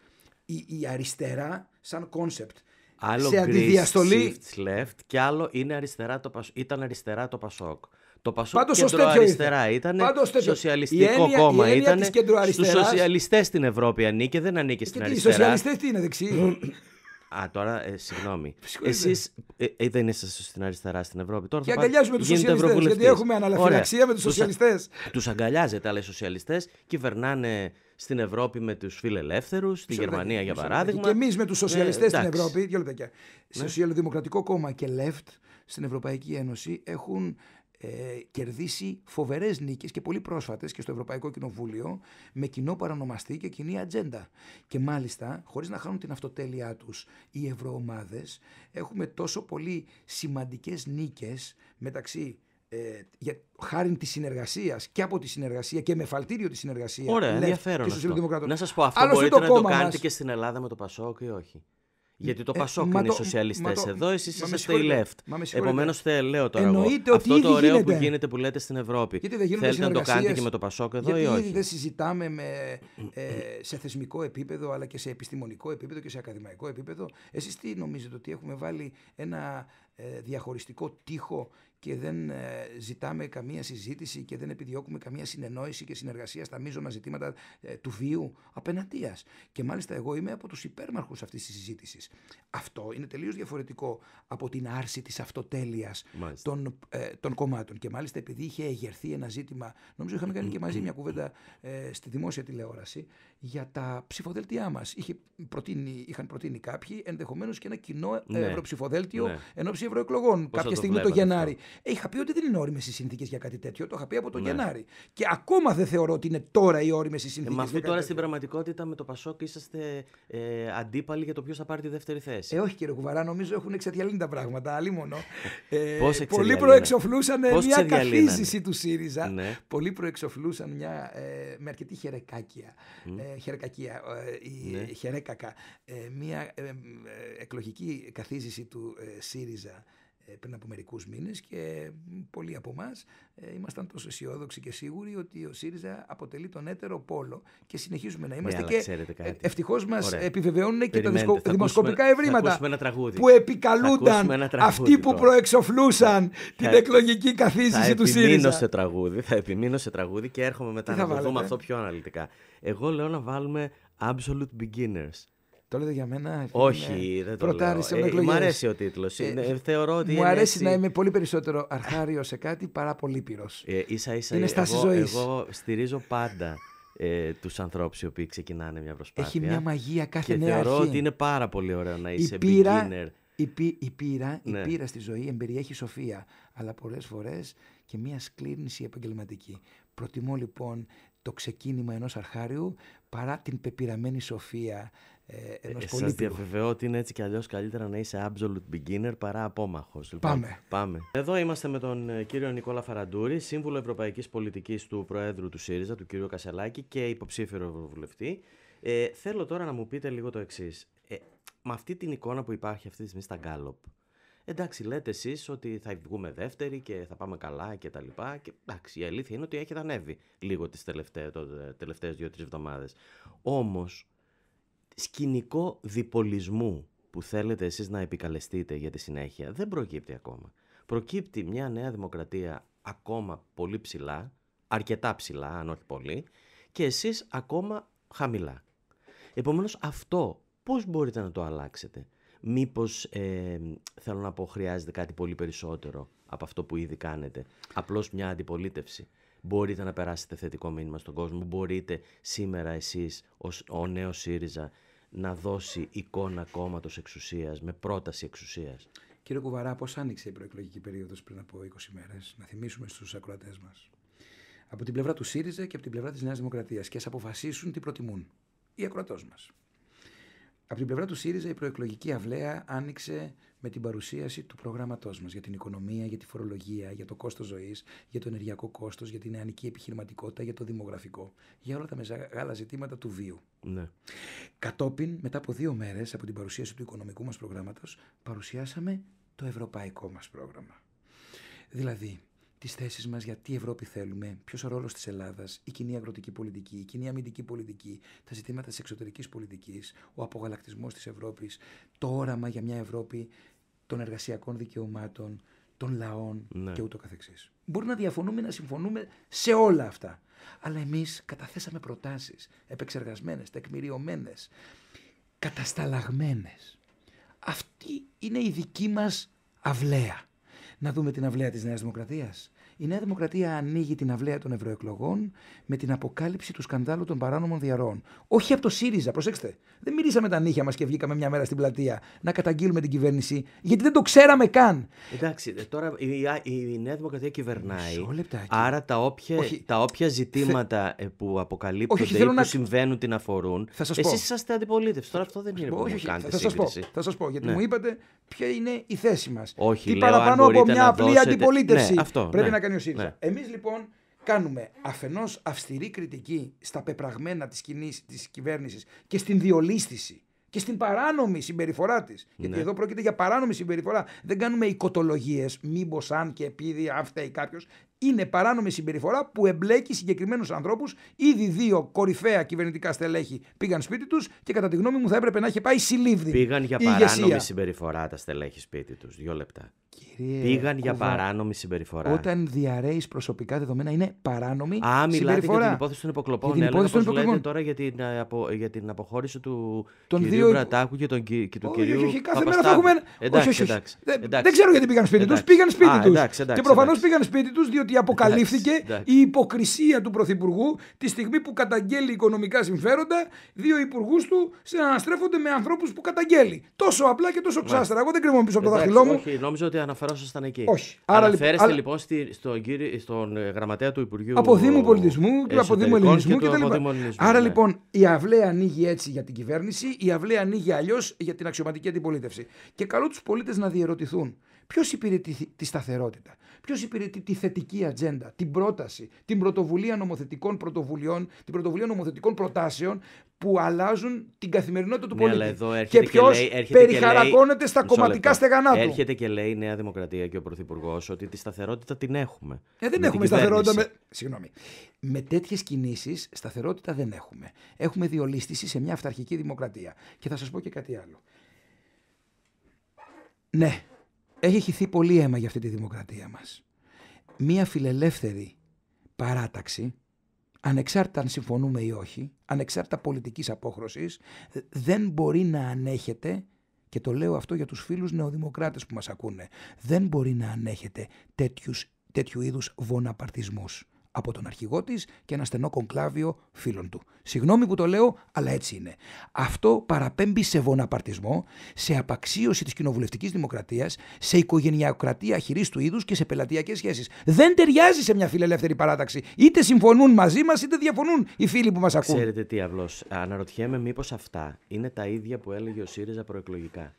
Η, η αριστερά σαν κόνσεπτ. Άλλο σε Greece αντιδιαστολή... shifts left και άλλο είναι αριστερά το, ήταν αριστερά το Πασόκ. Το Πασόκ Πάντως κέντρο αριστερά ήταν, σοσιαλιστικό κόμμα η ήταν, στους σοσιαλιστές στην Ευρώπη ανήκε, δεν ανήκε ε, στην αριστερά. Οι σοσιαλιστές τι είναι δεξί. Α, τώρα, ε, συγγνώμη. Εσείς ε, ε, δεν είστε στην αριστερά στην Ευρώπη. Τώρα και αγκαλιάζουμε τους σοσιαλιστές. Γιατί έχουμε αναλαφιλαξία με τους σοσιαλιστές. Τους αγκαλιάζετε, αλλά οι σοσιαλιστές κυβερνάνε στην Ευρώπη με τους φιλελεύθερους, στη Γερμανία για παράδειγμα. Και εμείς με τους ε, σοσιαλιστές στην Ευρώπη. Δύο λεπτάκια. Ναι. Σοσιαλδημοκρατικό κόμμα και left στην Ευρωπαϊκή Ένωση έχουν ε, κερδίσει φοβερές νίκες και πολύ πρόσφατες και στο Ευρωπαϊκό Κοινοβούλιο με κοινό παρανομαστή και κοινή ατζέντα. Και μάλιστα, χωρίς να χάνουν την αυτοτέλειά τους οι ευρωομάδες, έχουμε τόσο πολύ σημαντικές νίκες μεταξύ ε, για, χάρη της συνεργασίας και από τη συνεργασία και με φαλτήριο της συνεργασίας. Ωραία, ενδιαφέρον. Να σας πω αυτό. μπορείτε να το κάνετε και στην Ελλάδα με το Πασόκ ή όχι. Γιατί το ε, Πασόκ ε, είναι σοσιαλιστέ εδώ, εσείς είστε οι left. Επομένω, λέω τώρα. εγώ. αυτό το ωραίο που γίνεται που λέτε στην Ευρώπη. Γιατί Θέλετε να το κάνετε και με το Πασόκ εδώ, γιατί ή όχι. Γιατί δεν συζητάμε με, ε, σε θεσμικό επίπεδο, αλλά και σε επιστημονικό επίπεδο και σε ακαδημαϊκό επίπεδο. Εσείς τι νομίζετε ότι έχουμε βάλει ένα ε, διαχωριστικό τείχο και δεν ε, ζητάμε καμία συζήτηση και δεν επιδιώκουμε καμία συνεννόηση και συνεργασία στα μείζωνα ζητήματα ε, του βίου απέναντίας. Και μάλιστα εγώ είμαι από τους υπέρμαρχους αυτής της συζήτησης. Αυτό είναι τελείως διαφορετικό από την άρση της αυτοτέλειας των, ε, των κομμάτων. Και μάλιστα επειδή είχε εγερθεί ένα ζήτημα, νομίζω είχαμε κάνει και μαζί μια κουβέντα στη δημόσια τηλεόραση, για τα ψηφοδέλτιά μας. Είχαν προτείνει κάποιοι ενδεχομένως και ένα κοινό ναι. ευρωψηφοδέλτιο ναι. εν ώψη ευρωεκλογών. Κάποια στιγμή το Γενάρη. Ε, είχα πει ότι δεν είναι όριμες οι συνθήκες για κάτι τέτοιο. Το είχα πει από το ναι. Γενάρη. Και ακόμα δεν θεωρώ ότι είναι τώρα οι όριμες οι συνθήκε. Ε, μα τώρα στην πραγματικότητα με το Πασόκ είσαστε ε, αντίπαλοι για το ποιος θα πάρει τη δεύτερη θέση. Ε, όχι κύριε Κουβαρά, νομίζω έχουν εξατιαλύνει τα πράγματα. Άλλη μόνο. ε, προεξοφλούσαν μια καθίζηση του ΣΥΡΙΖΑ. Ναι. Πολλοί προεξοφλούσαν μια ε, με αρκετή χερεκάκια χερεκακία, η ναι. χερέκακα, ε, μια ε, ε, εκλογική καθίζηση του ΣΥΡΙΖΑ ε, πριν από μερικούς μήνες και πολλοί από εμάς ε, ήμασταν τόσο αισιόδοξοι και σίγουροι ότι ο ΣΥΡΙΖΑ αποτελεί τον έτερο πόλο και συνεχίζουμε να ναι, είμαστε και ε, ευτυχώς μας Ωραία. επιβεβαιώνουν και τα δημοσκοπικά ευρήματα που επικαλούνταν αυτοί που προεξοφλούσαν την εκλογική καθίζηση του ΣΥΡΙΖΑ. Σε τραγούδι, θα επιμείνω σε τραγούδι και έρχομαι μετά να το δούμε αυτό πιο αναλυτικά. Εγώ λέω να βάλουμε Absolute Beginners το λέτε για μένα. Όχι, δεν το λέω. Ε, μου αρέσει ο τίτλος. Ε, ε, θεωρώ ότι. Μου αρέσει έτσι... να είμαι πολύ περισσότερο αρχάριο σε κάτι παρά πολύπειρο. Ε, ίσα ίσα είναι στάση ζωής. Εγώ στηρίζω πάντα ε, τους ανθρώπους οι οποίοι ξεκινάνε μια προσπάθεια. Έχει μια μαγεία κάθε και Θεωρώ ότι είναι πάρα πολύ ωραίο να είσαι beginner. Η, πεί, η, πείρα, η ναι. στη ζωή εμπεριέχει σοφία, αλλά πολλές φορές και μια σκλήρνηση επαγγελματική. Προτιμώ λοιπόν το ξεκίνημα ενός αρχάριου παρά την πεπειραμένη σοφία ε, ε, Σας διαβεβαιώ ότι είναι έτσι κι αλλιώς καλύτερα να είσαι absolute beginner παρά απόμαχος. Λοιπόν, πάμε. Εδώ είμαστε με τον ε, κύριο Νικόλα Φαραντούρη, σύμβουλο Ευρωπαϊκής Πολιτικής του Προέδρου του ΣΥΡΙΖΑ, του κύριο Κασελάκη και υποψήφιο ευρωβουλευτή. Ε, θέλω τώρα να μου πείτε λίγο το εξής. Ε, με αυτή την εικόνα που υπάρχει αυτή τη στιγμή στα Γκάλοπ, Εντάξει, λέτε εσείς ότι θα βγούμε δεύτερη και θα πάμε καλά και τα λοιπά. Και εντάξει, η αλήθεια είναι ότι έχετε ανέβει λίγο τις ε, τελευταίες δύο-τρει εβδομάδες. Όμως, σκηνικό διπολισμού που θέλετε εσείς να επικαλεστείτε για τη συνέχεια δεν προκύπτει ακόμα. Προκύπτει μια νέα δημοκρατία ακόμα πολύ ψηλά, αρκετά ψηλά αν όχι πολύ, και εσείς ακόμα χαμηλά. Επομένως αυτό πώς μπορείτε να το αλλάξετε. Μήπως ε, θέλω να πω χρειάζεται κάτι πολύ περισσότερο από αυτό που ήδη κάνετε. Απλώς μια αντιπολίτευση. Μπορείτε να περάσετε θετικό μήνυμα στον κόσμο. Μπορείτε σήμερα εσείς ως ο νέος ΣΥΡΙΖΑ να δώσει εικόνα κόμματος εξουσίας, με πρόταση εξουσίας. Κύριε Κουβαρά, πώς άνοιξε η προεκλογική περίοδος πριν από 20 μέρες, να θυμίσουμε στους ακροατές μας. Από την πλευρά του ΣΥΡΙΖΑ και από την πλευρά της Νέας Δημοκρατίας και ας αποφασίσουν τι προτιμούν οι ακροατές μας. Από την πλευρά του ΣΥΡΙΖΑ η προεκλογική αυλαία άνοιξε με την παρουσίαση του προγράμματο μας για την οικονομία, για τη φορολογία, για το κόστος ζωής, για το ενεργειακό κόστος, για την νεανική επιχειρηματικότητα, για το δημογραφικό, για όλα τα μεγάλα ζητήματα του βίου. Ναι. Κατόπιν, μετά από δύο μέρες από την παρουσίαση του οικονομικού μας προγράμματος, παρουσιάσαμε το ευρωπαϊκό μας πρόγραμμα. Δηλαδή, τις θέσεις μας για τι Ευρώπη θέλουμε, ποιος ο ρόλος της Ελλάδας, η κοινή αγροτική πολιτική, η κοινή αμυντική πολιτική, τα ζητήματα της εξωτερικής πολιτικής, ο απογαλακτισμός της Ευρώπης, το όραμα για μια Ευρώπη των εργασιακών δικαιωμάτων, των λαών ναι. και ούτω καθεξής. Μπορεί να διαφωνούμε, να συμφωνούμε σε όλα αυτά. Αλλά εμείς καταθέσαμε προτάσεις επεξεργασμένες, τεκμηριωμένες, κατασταλαγμένες. Αυτή είναι η δική μας αυλαία να δούμε την αυλαία της Νέας Δημοκρατίας. Η Νέα Δημοκρατία ανοίγει την αυλαία των ευρωεκλογών με την αποκάλυψη του σκανδάλου των παράνομων διαρών. Όχι από το ΣΥΡΙΖΑ, προσέξτε. Δεν μιλήσαμε τα νύχια μας και βγήκαμε μια μέρα στην πλατεία να καταγγείλουμε την κυβέρνηση, γιατί δεν το ξέραμε καν. Εντάξει, τώρα η, η, η Νέα Δημοκρατία κυβερνάει. άρα τα όποια, όχι, τα όποια ζητήματα θε... που αποκαλύπτονται όχι, ή που να... συμβαίνουν την αφορούν. Εσείς είσαστε αντιπολίτευση. Τώρα αυτό δεν είναι που κάνετε. Θα σας πω, γιατί ναι. μου είπατε ποια είναι η θέση μας. Τι παραπάνω από μια απλή αντιπολίτευση. Ναι, πρέπει ναι. να κάνει ναι. Εμείς λοιπόν κάνουμε αφενός αυστηρή κριτική στα πεπραγμένα της της κυβέρνησης και στην διολίσθηση και στην παράνομη συμπεριφορά της. Γιατί ναι. εδώ πρόκειται για παράνομη συμπεριφορά. Δεν κάνουμε οικοτολογίες, μήπως αν και επειδή αυτά ή κάποιος. Είναι παράνομη συμπεριφορά που εμπλέκει συγκεκριμένους ανθρώπους. Ήδη δύο κορυφαία κυβερνητικά στελέχη πήγαν σπίτι τους και κατά τη γνώμη μου θα έπρεπε να είχε πάει συλλήβδη. Πήγαν για παράνομη συμπεριφορά τα στελέχη σπίτι τους. Δύο λεπτά. Κύριε Πήγαν για παράνομη συμπεριφορά. Όταν διαρρέεις προσωπικά δεδομένα είναι παράνομη Α, μιλάτε για την υπόθεση των υποκλοπών. Για την τώρα για την, ε, απο... για την αποχώρηση του τον κυρίου δύο... και, τον... και του όχι, κυρίου. Όχι, όχι, κάθε μέρα θα έχουμε. Εντάξει, Δεν, ξέρω γιατί πήγαν σπίτι τους. Πήγαν σπίτι τους. Και προφανώς πήγαν σπίτι τους διότι αποκαλύφθηκε η υποκρισία του Πρωθυπουργού τη στιγμή που καταγγέλει οικονομικά συμφέροντα δύο υπουργούς του αναστρέφονται με ανθρώπους που καταγγέλει. Τόσο απλά και τόσο ξάστερα. Εγώ δεν κρυμώ πίσω από το δάχτυλό αναφερόσασταν εκεί. Όχι. Άρα, Αναφέρεστε λοιπόν, λοιπόν στον, στον ε, γραμματέα του Υπουργείου Από Δήμου Πολιτισμού και από Δήμου Ελληνισμού και, Άρα ναι. λοιπόν η αυλαία ανοίγει έτσι για την κυβέρνηση, η αυλαία ανοίγει αλλιώς για την αξιωματική αντιπολίτευση. Και καλώ τους πολίτες να διερωτηθούν. Ποιος υπηρετεί τη σταθερότητα, ποιος υπηρετεί τη θετική ατζέντα, την πρόταση, την πρωτοβουλία νομοθετικών πρωτοβουλειών, την πρωτοβουλία νομοθετικών προτάσεων που αλλάζουν την καθημερινότητα του ναι, πολίτη. και ποιο περιχαρακώνεται στα κομματικά στεγανά του. Έρχεται και λέει η Νέα Δημοκρατία και ο Πρωθυπουργός ότι τη σταθερότητα την έχουμε. Ε, δεν έχουμε σταθερότητα. Συγγνώμη. Με τέτοιες κινήσεις σταθερότητα δεν έχουμε. Έχουμε διολίστηση σε μια αυταρχική δημοκρατία. Και θα σας πω και κάτι άλλο. Ναι, έχει χυθεί πολύ αίμα για αυτή τη δημοκρατία μας. Μία φιλελεύθερη παράταξη, ανεξάρτητα αν συμφωνούμε ή όχι, ανεξάρτητα πολιτικής απόχρωσης, δεν μπορεί να ανέχεται, και το λέω αυτό για τους φίλους νεοδημοκράτες που μας ακούνε, δεν μπορεί να ανέχεται τέτοιους είδους βοναπαρτισμούς από τον αρχηγό της και ένα στενό κονκλάβιο φίλων του. Συγγνώμη που το λέω, αλλά έτσι είναι. Αυτό παραπέμπει σε βοναπαρτισμό, σε απαξίωση της κοινοβουλευτικής δημοκρατίας, σε οικογενειακρατία του είδους και σε πελατειακές σχέσεις. Δεν ταιριάζει σε μια φιλελεύθερη παράταξη. Είτε συμφωνούν μαζί μας, είτε διαφωνούν οι φίλοι που μας ακούν. Ξέρετε τι, απλώ Αναρωτιέμαι μήπως αυτά είναι τα ίδια που έλεγε ο ΣΥΡΙΖΑ προεκλογικά.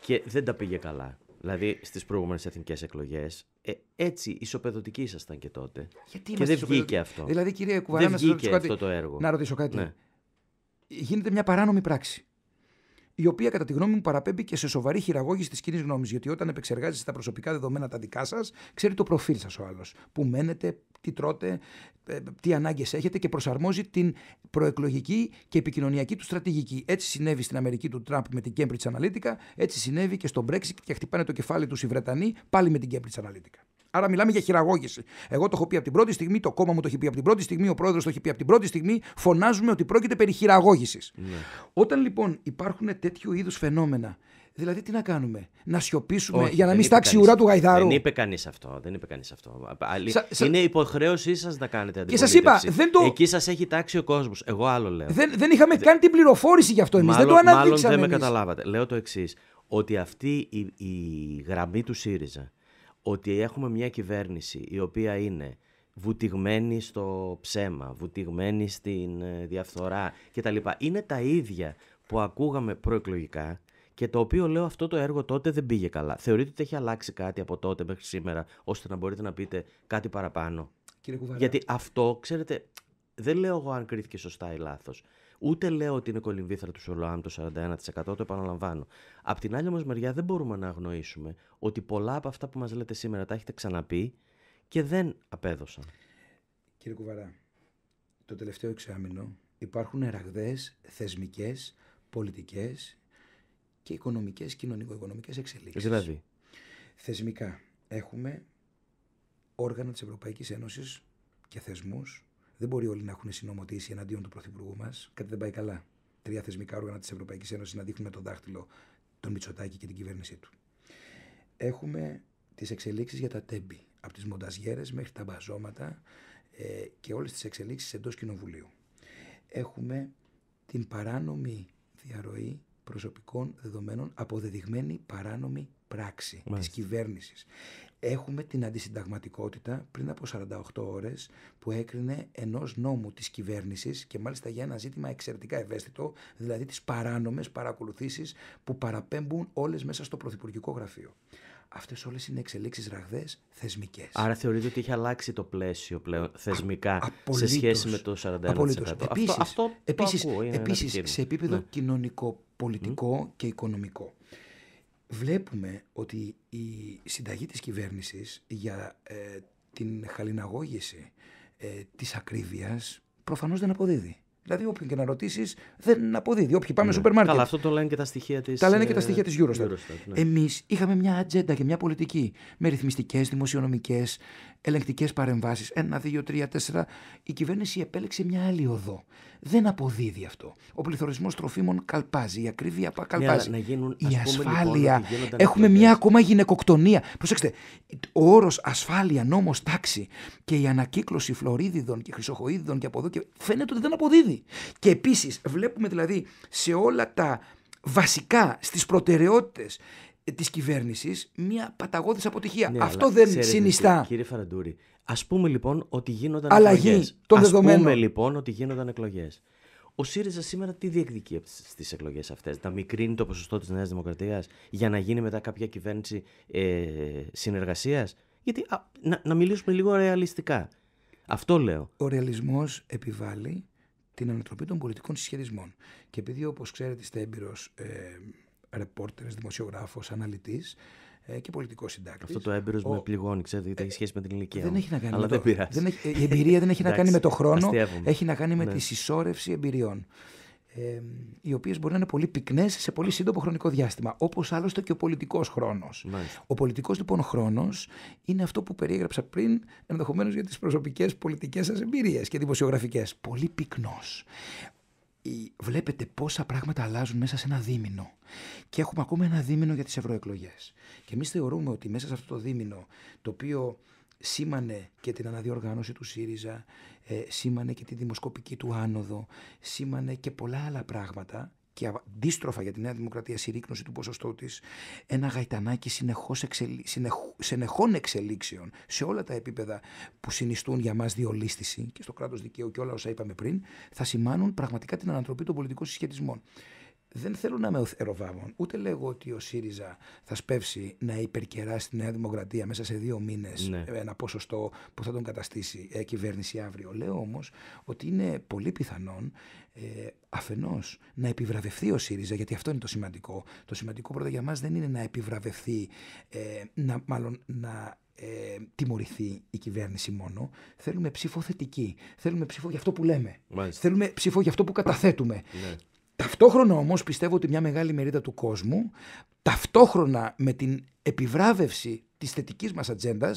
Και δεν τα πήγε καλά. Δηλαδή στις προηγούμενες εθνικές εκλογές. Ε, έτσι ισοπεδωτικοί ήσασταν και τότε. Γιατί και δεν βγήκε αυτό. Δηλαδή, κύριε Κουβαρά, να ρωτήσω κάτι. Να ρωτήσω κάτι. Ναι. Γίνεται μια παράνομη πράξη η οποία κατά τη γνώμη μου παραπέμπει και σε σοβαρή χειραγώγηση της κοινής γνώμης. Γιατί όταν επεξεργάζεστε τα προσωπικά δεδομένα τα δικά σας, ξέρει το προφίλ σας ο άλλος. Πού μένετε, τι τρώτε, ε, τι ανάγκες έχετε και προσαρμόζει την προεκλογική και επικοινωνιακή του στρατηγική. Έτσι συνέβη στην Αμερική του Τραμπ με την Cambridge Analytica, έτσι συνέβη και στο Brexit και χτυπάνε το κεφάλι τους οι Βρετανοί πάλι με την Cambridge Analytica. Άρα μιλάμε για χειραγώγηση. Εγώ το έχω πει από την πρώτη στιγμή, το κόμμα μου το έχει πει από την πρώτη στιγμή, ο πρόεδρος το έχει πει από την πρώτη στιγμή. Φωνάζουμε ότι πρόκειται περί χειραγώγησης. Ναι. Όταν λοιπόν υπάρχουν τέτοιου είδους φαινόμενα, δηλαδή τι να κάνουμε, να σιωπήσουμε Όχι, για να μην στάξει η ουρά του Γαϊδάρου. Δεν είπε κανείς αυτό. Δεν είπε κανείς αυτό. Σα, Είναι υποχρέωσή σας να κάνετε αντιπολίτευση. Και σας είπα, δεν το... εκεί σας έχει τάξει ο κόσμος. Εγώ άλλο λέω. Δεν, δεν είχαμε καν την πληροφόρηση γι' αυτό εμείς. Δεν το αναδείξαμε. Μάλλον δεν με καταλάβατε. Λέω το εξής. Ότι αυτή η, η γραμμή του ΣΥΡΙΖΑ ότι έχουμε μια κυβέρνηση η οποία είναι βουτυγμένη στο ψέμα, βουτυγμένη στην ε, διαφθορά κτλ. Είναι τα ίδια που ακούγαμε προεκλογικά και το οποίο λέω αυτό το έργο τότε δεν πήγε καλά. Θεωρείτε ότι έχει αλλάξει κάτι από τότε μέχρι σήμερα ώστε να μπορείτε να πείτε κάτι παραπάνω. Κύριε Γιατί αυτό, ξέρετε, δεν λέω εγώ αν κρίθηκε σωστά ή λάθος. Ούτε λέω ότι είναι κολυμβήθρα του Σολοάμ το 41%, το επαναλαμβάνω. Απ' την άλλη όμως μεριά δεν μπορούμε να αγνοήσουμε ότι πολλά από αυτά που μας λέτε σήμερα τα έχετε ξαναπεί και δεν απέδωσαν. Κύριε Κουβαρά, το τελευταίο εξάμεινο υπάρχουν ραγδαίες θεσμικές, πολιτικές και οικονομικές κοινωνικο κοινωνικο-οικονομικές εξελίξεις. Δηλαδή. Θεσμικά έχουμε όργανα της Ευρωπαϊκής Ένωσης και θεσμούς δεν μπορεί όλοι να έχουν συνομωτήσει εναντίον του Πρωθυπουργού μας. Κάτι δεν πάει καλά. Τρία θεσμικά όργανα της Ευρωπαϊκής Ένωσης να δείχνουν με το δάχτυλο τον Μητσοτάκη και την κυβέρνησή του. Έχουμε τις εξελίξεις για τα τέμπη. Από τις μονταζιέρες μέχρι τα μπαζώματα ε, και όλες τις εξελίξεις εντός κοινοβουλίου. Έχουμε την παράνομη διαρροή προσωπικών δεδομένων αποδεδειγμένη παράνομη πράξη της κυβέρνησης. Έχουμε την αντισυνταγματικότητα πριν από 48 ώρες που έκρινε ενός νόμου της κυβέρνησης και μάλιστα για ένα ζήτημα εξαιρετικά ευαίσθητο, δηλαδή τις παράνομες παρακολουθήσεις που παραπέμπουν όλες μέσα στο Πρωθυπουργικό Γραφείο. Αυτές όλες είναι εξελίξεις ραγδαίες θεσμικές. Άρα θεωρείτε ότι έχει αλλάξει το πλαίσιο πλέον θεσμικά σε σχέση με το 41%. Απολύτως. Επίσης, αυτό, αυτό επίσης, επίσης σε επίπεδο ναι. κοινωνικό, πολιτικό και οικονομικό βλέπουμε ότι η συνταγή της κυβέρνησης για ε, την χαλιναγώγηση ε, της ακρίβειας προφανώς δεν αποδίδει. Δηλαδή, όποιον και να ρωτήσεις, δεν αποδίδει. Όποιοι πάμε στο ναι. σούπερ μάρκετ. Καλά, αυτό το λένε και τα στοιχεία της. Τα λένε και τα στοιχεία της ε, Eurostat. Eurostat ναι. Εμείς είχαμε μια ατζέντα και μια πολιτική με ρυθμιστικές, δημοσιονομικές, ελεγκτικές παρεμβάσεις. Ένα, δύο, τρία, τέσσερα. Η κυβέρνηση επέλεξε μια άλλη οδό. Δεν αποδίδει αυτό. Ο πληθωρισμός τροφίμων καλπάζει. Η ακρίβεια ναι, καλπάζει. Ναι, γίνουν, η λοιπόν, ασφάλεια. Λοιπόν, Έχουμε μια ακόμα γυναικοκτονία. Προσέξτε, ο όρος ασφάλεια, νόμος, τάξη και η ανακύκλωση φλωρίδιδων και χρυσοχοίδιδων και από εδώ και φαίνεται ότι δεν αποδίδει. Και επίσης, βλέπουμε δηλαδή σε όλα τα βασικά, στις προτεραιότητες της κυβέρνησης μια παταγώδης αποτυχία. Ναι, Αυτό δεν ξέρετε, συνιστά. Κύριε, Φαραντούρη, ας πούμε λοιπόν ότι γίνονταν εκλογέ. Α ας πούμε λοιπόν ότι γίνονταν εκλογές. Λοιπόν Ο ΣΥΡΙΖΑ σήμερα τι διεκδικεί τι εκλογές αυτές, Να μικρύνει το ποσοστό της Νέας Δημοκρατίας για να γίνει μετά κάποια κυβέρνηση ε, συνεργασίας. Γιατί α, να, να μιλήσουμε λίγο ρεαλιστικά. Αυτό λέω. Ο ρεαλισμός επιβάλλει την ανατροπή των πολιτικών συσχετισμών. Και επειδή, όπως ξέρετε, είστε έμπειρος ε, ρεπόρτερ, δημοσιογράφος, αναλυτής ε, και πολιτικός συντάκτης. Αυτό το έμπειρος με πληγώνει, ξέρετε, έχει ε, σχέση με την ηλικία. Δεν έχει να κάνει. Αλλά με το... δεν έχει... Η εμπειρία δεν έχει να κάνει με το χρόνο, έχει να κάνει με ναι. τη συσσόρευση εμπειριών ε, οι οποίες μπορεί να είναι πολύ πυκνές σε πολύ σύντομο χρονικό διάστημα. Όπως άλλωστε και ο πολιτικός χρόνος. Ο πολιτικός λοιπόν χρόνος είναι αυτό που περιέγραψα πριν, ενδεχομένως για τις προσωπικές πολιτικές σας εμπειρίες και δημοσιογραφικές. Πολύ πυκνός. Βλέπετε πόσα πράγματα αλλάζουν μέσα σε ένα δίμηνο. Και έχουμε ακόμα ένα δίμηνο για τις ευρωεκλογές. Και εμείς θεωρούμε ότι μέσα σε αυτό το δίμηνο, το οποίο σήμανε και την αναδιοργάνωση του ΣΥΡΙΖΑ, ε, σήμανε και τη δημοσκοπική του άνοδο, σήμανε και πολλά άλλα πράγματα και αντίστροφα για τη Νέα Δημοκρατία συρρήκνωση του ποσοστό της, ένα γαϊτανάκι συνεχώς συνεχών εξελίξεων σε όλα τα επίπεδα που συνιστούν για μας διολίστηση και στο κράτος δικαίου και όλα όσα είπαμε πριν, θα σημάνουν πραγματικά την ανατροπή των πολιτικών συσχετισμών δεν θέλω να είμαι εροβάμων. Ούτε λέγω ότι ο ΣΥΡΙΖΑ θα σπεύσει να υπερκεράσει τη Νέα Δημοκρατία μέσα σε δύο μήνες ναι. Ε, ένα ποσοστό που θα τον καταστήσει ε, κυβέρνηση αύριο. Λέω όμως ότι είναι πολύ πιθανόν ε, αφενός να επιβραβευτεί ο ΣΥΡΙΖΑ, γιατί αυτό είναι το σημαντικό. Το σημαντικό πρώτα για μας δεν είναι να επιβραβευτεί, ε, να, μάλλον να ε, τιμωρηθεί η κυβέρνηση μόνο. Θέλουμε ψήφο θετική. Θέλουμε ψήφο για αυτό που λέμε. Θέλουμε ψήφο για αυτό που καταθέτουμε. Ναι. Ταυτόχρονα όμως πιστεύω ότι μια μεγάλη μερίδα του κόσμου ταυτόχρονα με την επιβράβευση της θετικής μας ατζέντας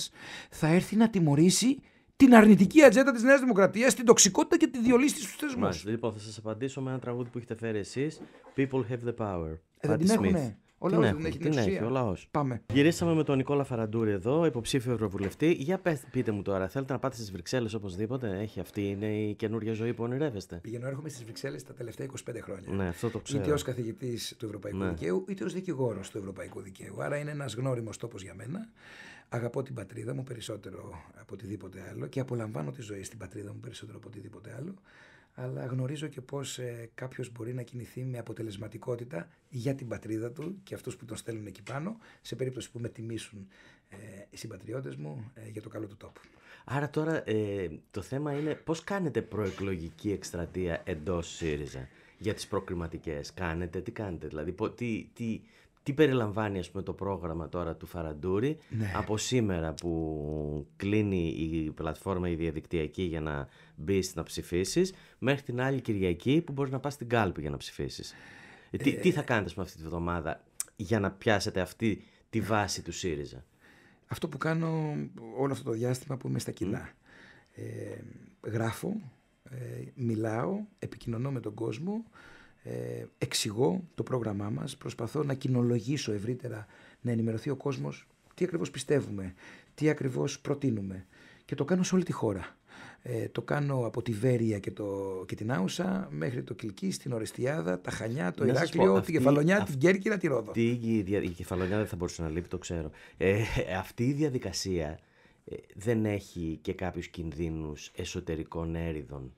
θα έρθει να τιμωρήσει την αρνητική ατζέντα της Νέας Δημοκρατίας, την τοξικότητα και τη διολύση στους θεσμούς. Λοιπόν, θα σας απαντήσω με ένα τραγούδι που έχετε φέρει εσείς. People have the power. Ε, δεν ο λαό δεν έχει την Έχει, ο λαός. Πάμε. Γυρίσαμε με τον Νικόλα Φαραντούρη εδώ, υποψήφιο ευρωβουλευτή. Για πείτε μου τώρα, θέλετε να πάτε στις Βρυξέλλες οπωσδήποτε. Έχει αυτή είναι η καινούργια ζωή που ονειρεύεστε. Πηγαίνω, έρχομαι στις Βρυξέλλες τα τελευταία 25 χρόνια. Ναι, αυτό το ξέρω. Είτε ως καθηγητής του Ευρωπαϊκού ναι. Δικαίου, είτε ως δικηγόρος του Ευρωπαϊκού Δικαίου. Άρα είναι ένας γνώριμος τόπος για μένα. Αγαπώ την πατρίδα μου περισσότερο από οτιδήποτε άλλο και απολαμβάνω τη ζωή στην πατρίδα μου περισσότερο από οτιδήποτε άλλο αλλά γνωρίζω και πώς ε, κάποιος μπορεί να κινηθεί με αποτελεσματικότητα για την πατρίδα του και αυτούς που τον στέλνουν εκεί πάνω, σε περίπτωση που με τιμήσουν ε, οι συμπατριώτες μου ε, για το καλό του τόπου. Άρα τώρα ε, το θέμα είναι πώς κάνετε προεκλογική εκστρατεία εντός ΣΥΡΙΖΑ για τις προκριματικές. Κάνετε, τι κάνετε δηλαδή, τι, τι περιλαμβάνει ας το πρόγραμμα τώρα του Φαραντούρη ναι. από σήμερα που κλείνει η πλατφόρμα η διαδικτυακή για να μπει να ψηφίσεις μέχρι την άλλη Κυριακή που μπορείς να πας στην κάλπη για να ψηφίσεις. Ε, τι, ε, τι θα κάνετε πούμε, αυτή τη βδομάδα για να πιάσετε αυτή τη βάση του ΣΥΡΙΖΑ. Αυτό που κάνω όλο αυτό το διάστημα που είμαι στα κοινά. Ε, γράφω, ε, μιλάω, επικοινωνώ με τον κόσμο, ε, εξηγώ το πρόγραμμά μας, προσπαθώ να κοινολογήσω ευρύτερα, να ενημερωθεί ο κόσμος τι ακριβώς πιστεύουμε, τι ακριβώς προτείνουμε. Και το κάνω σε όλη τη χώρα. Ε, το κάνω από τη Βέρεια και, το, και την Άουσα μέχρι το Κλική στην Ορεστιάδα, τα Χανιά, το Ηράκλειο, την Κεφαλονιά, αυτή, την Κέρκυρα, τη Ρόδο. η, Κεφαλονιά δεν θα μπορούσε να λείπει, το ξέρω. Ε, αυτή η διαδικασία ε, δεν έχει και κάποιους κινδύνους εσωτερικών έρηδων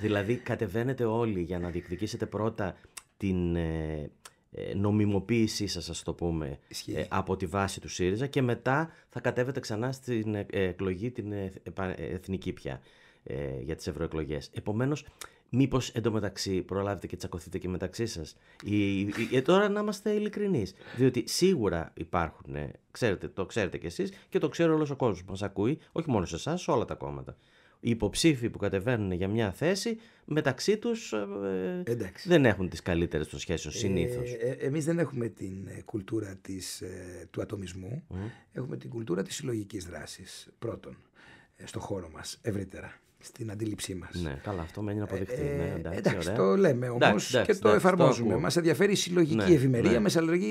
Δηλαδή κατεβαίνετε όλοι για να διεκδικήσετε πρώτα την ε, ε, νομιμοποίησή σας, ας το πούμε, ε, από τη βάση του ΣΥΡΙΖΑ και μετά θα κατέβετε ξανά στην εκλογή την εθνική πια για τις ευρωεκλογές. Επομένως, μήπως εντωμεταξύ προλάβετε και τσακωθείτε και μεταξύ σας. Ή, τώρα να είμαστε ειλικρινείς. διότι σίγουρα υπάρχουν, ξέρετε, το ξέρετε κι εσείς και το ξέρει όλος ο κόσμος που μας ακούει, όχι μόνο σε εσάς, σε όλα τα κόμματα οι υποψήφοι που κατεβαίνουν για μια θέση μεταξύ τους ε, ε, δεν έχουν τις καλύτερες των σχέσεων ε, συνήθως. εμείς δεν έχουμε την κουλτούρα της, του ατομισμού, έχουμε την κουλτούρα της συλλογικής δράσης πρώτον στο χώρο μας ευρύτερα. Στην αντίληψή μας. Ναι, καλά, αυτό μένει να αποδειχθεί. ναι, εντάξει, το λέμε όμω και το εφαρμόζουμε. Μας ενδιαφέρει η συλλογική ναι, ευημερία, ναι.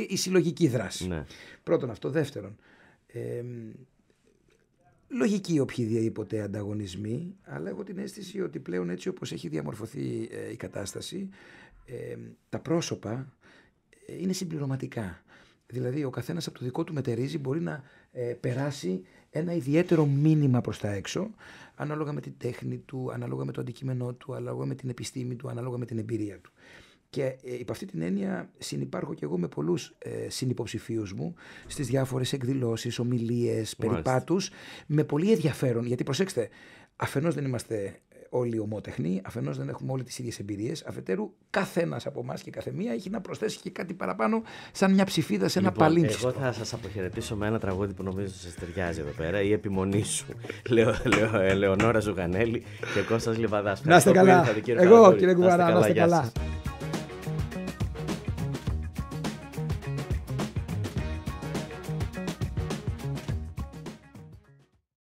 η συλλογική δράση. Ναι. Πρώτον αυτό. Δεύτερον, Λογικοί οποιοδήποτε ανταγωνισμοί, αλλά έχω την αίσθηση ότι πλέον έτσι όπως έχει διαμορφωθεί ε, η κατάσταση, ε, τα πρόσωπα ε, είναι συμπληρωματικά. Δηλαδή ο καθένας από το δικό του μετερίζει μπορεί να περάσει ένα ιδιαίτερο μήνυμα προς τα έξω, ανάλογα με την τέχνη του, ανάλογα με το αντικείμενό του, ανάλογα με την επιστήμη του, ανάλογα με την εμπειρία του. Και ε, υπ' αυτή την έννοια συνυπάρχω και εγώ με πολλούς ε, συνυποψηφίους μου στις διάφορες εκδηλώσεις, ομιλίες, περιπάτους. Με πολύ ενδιαφέρον, γιατί προσέξτε, αφενός δεν είμαστε ε, όλοι ομότεχνοι, αφενός δεν έχουμε όλε τις ίδιες εμπειρίες. Αφετέρου, καθένας από εμάς και μία έχει να προσθέσει και κάτι παραπάνω, σαν μια ψηφίδα σε ένα λοιπόν, Εγώ θα σας αποχαιρετήσω με ένα τραγούδι που νομίζω σας ταιριάζει εδώ πέρα, η επιμονή σου. Λέω, ε, Ζουγανέλη και Κώστας Λιβαδάς. Να είστε καλά. Εγώ, κύριε Κουβαρά, να είστε καλά.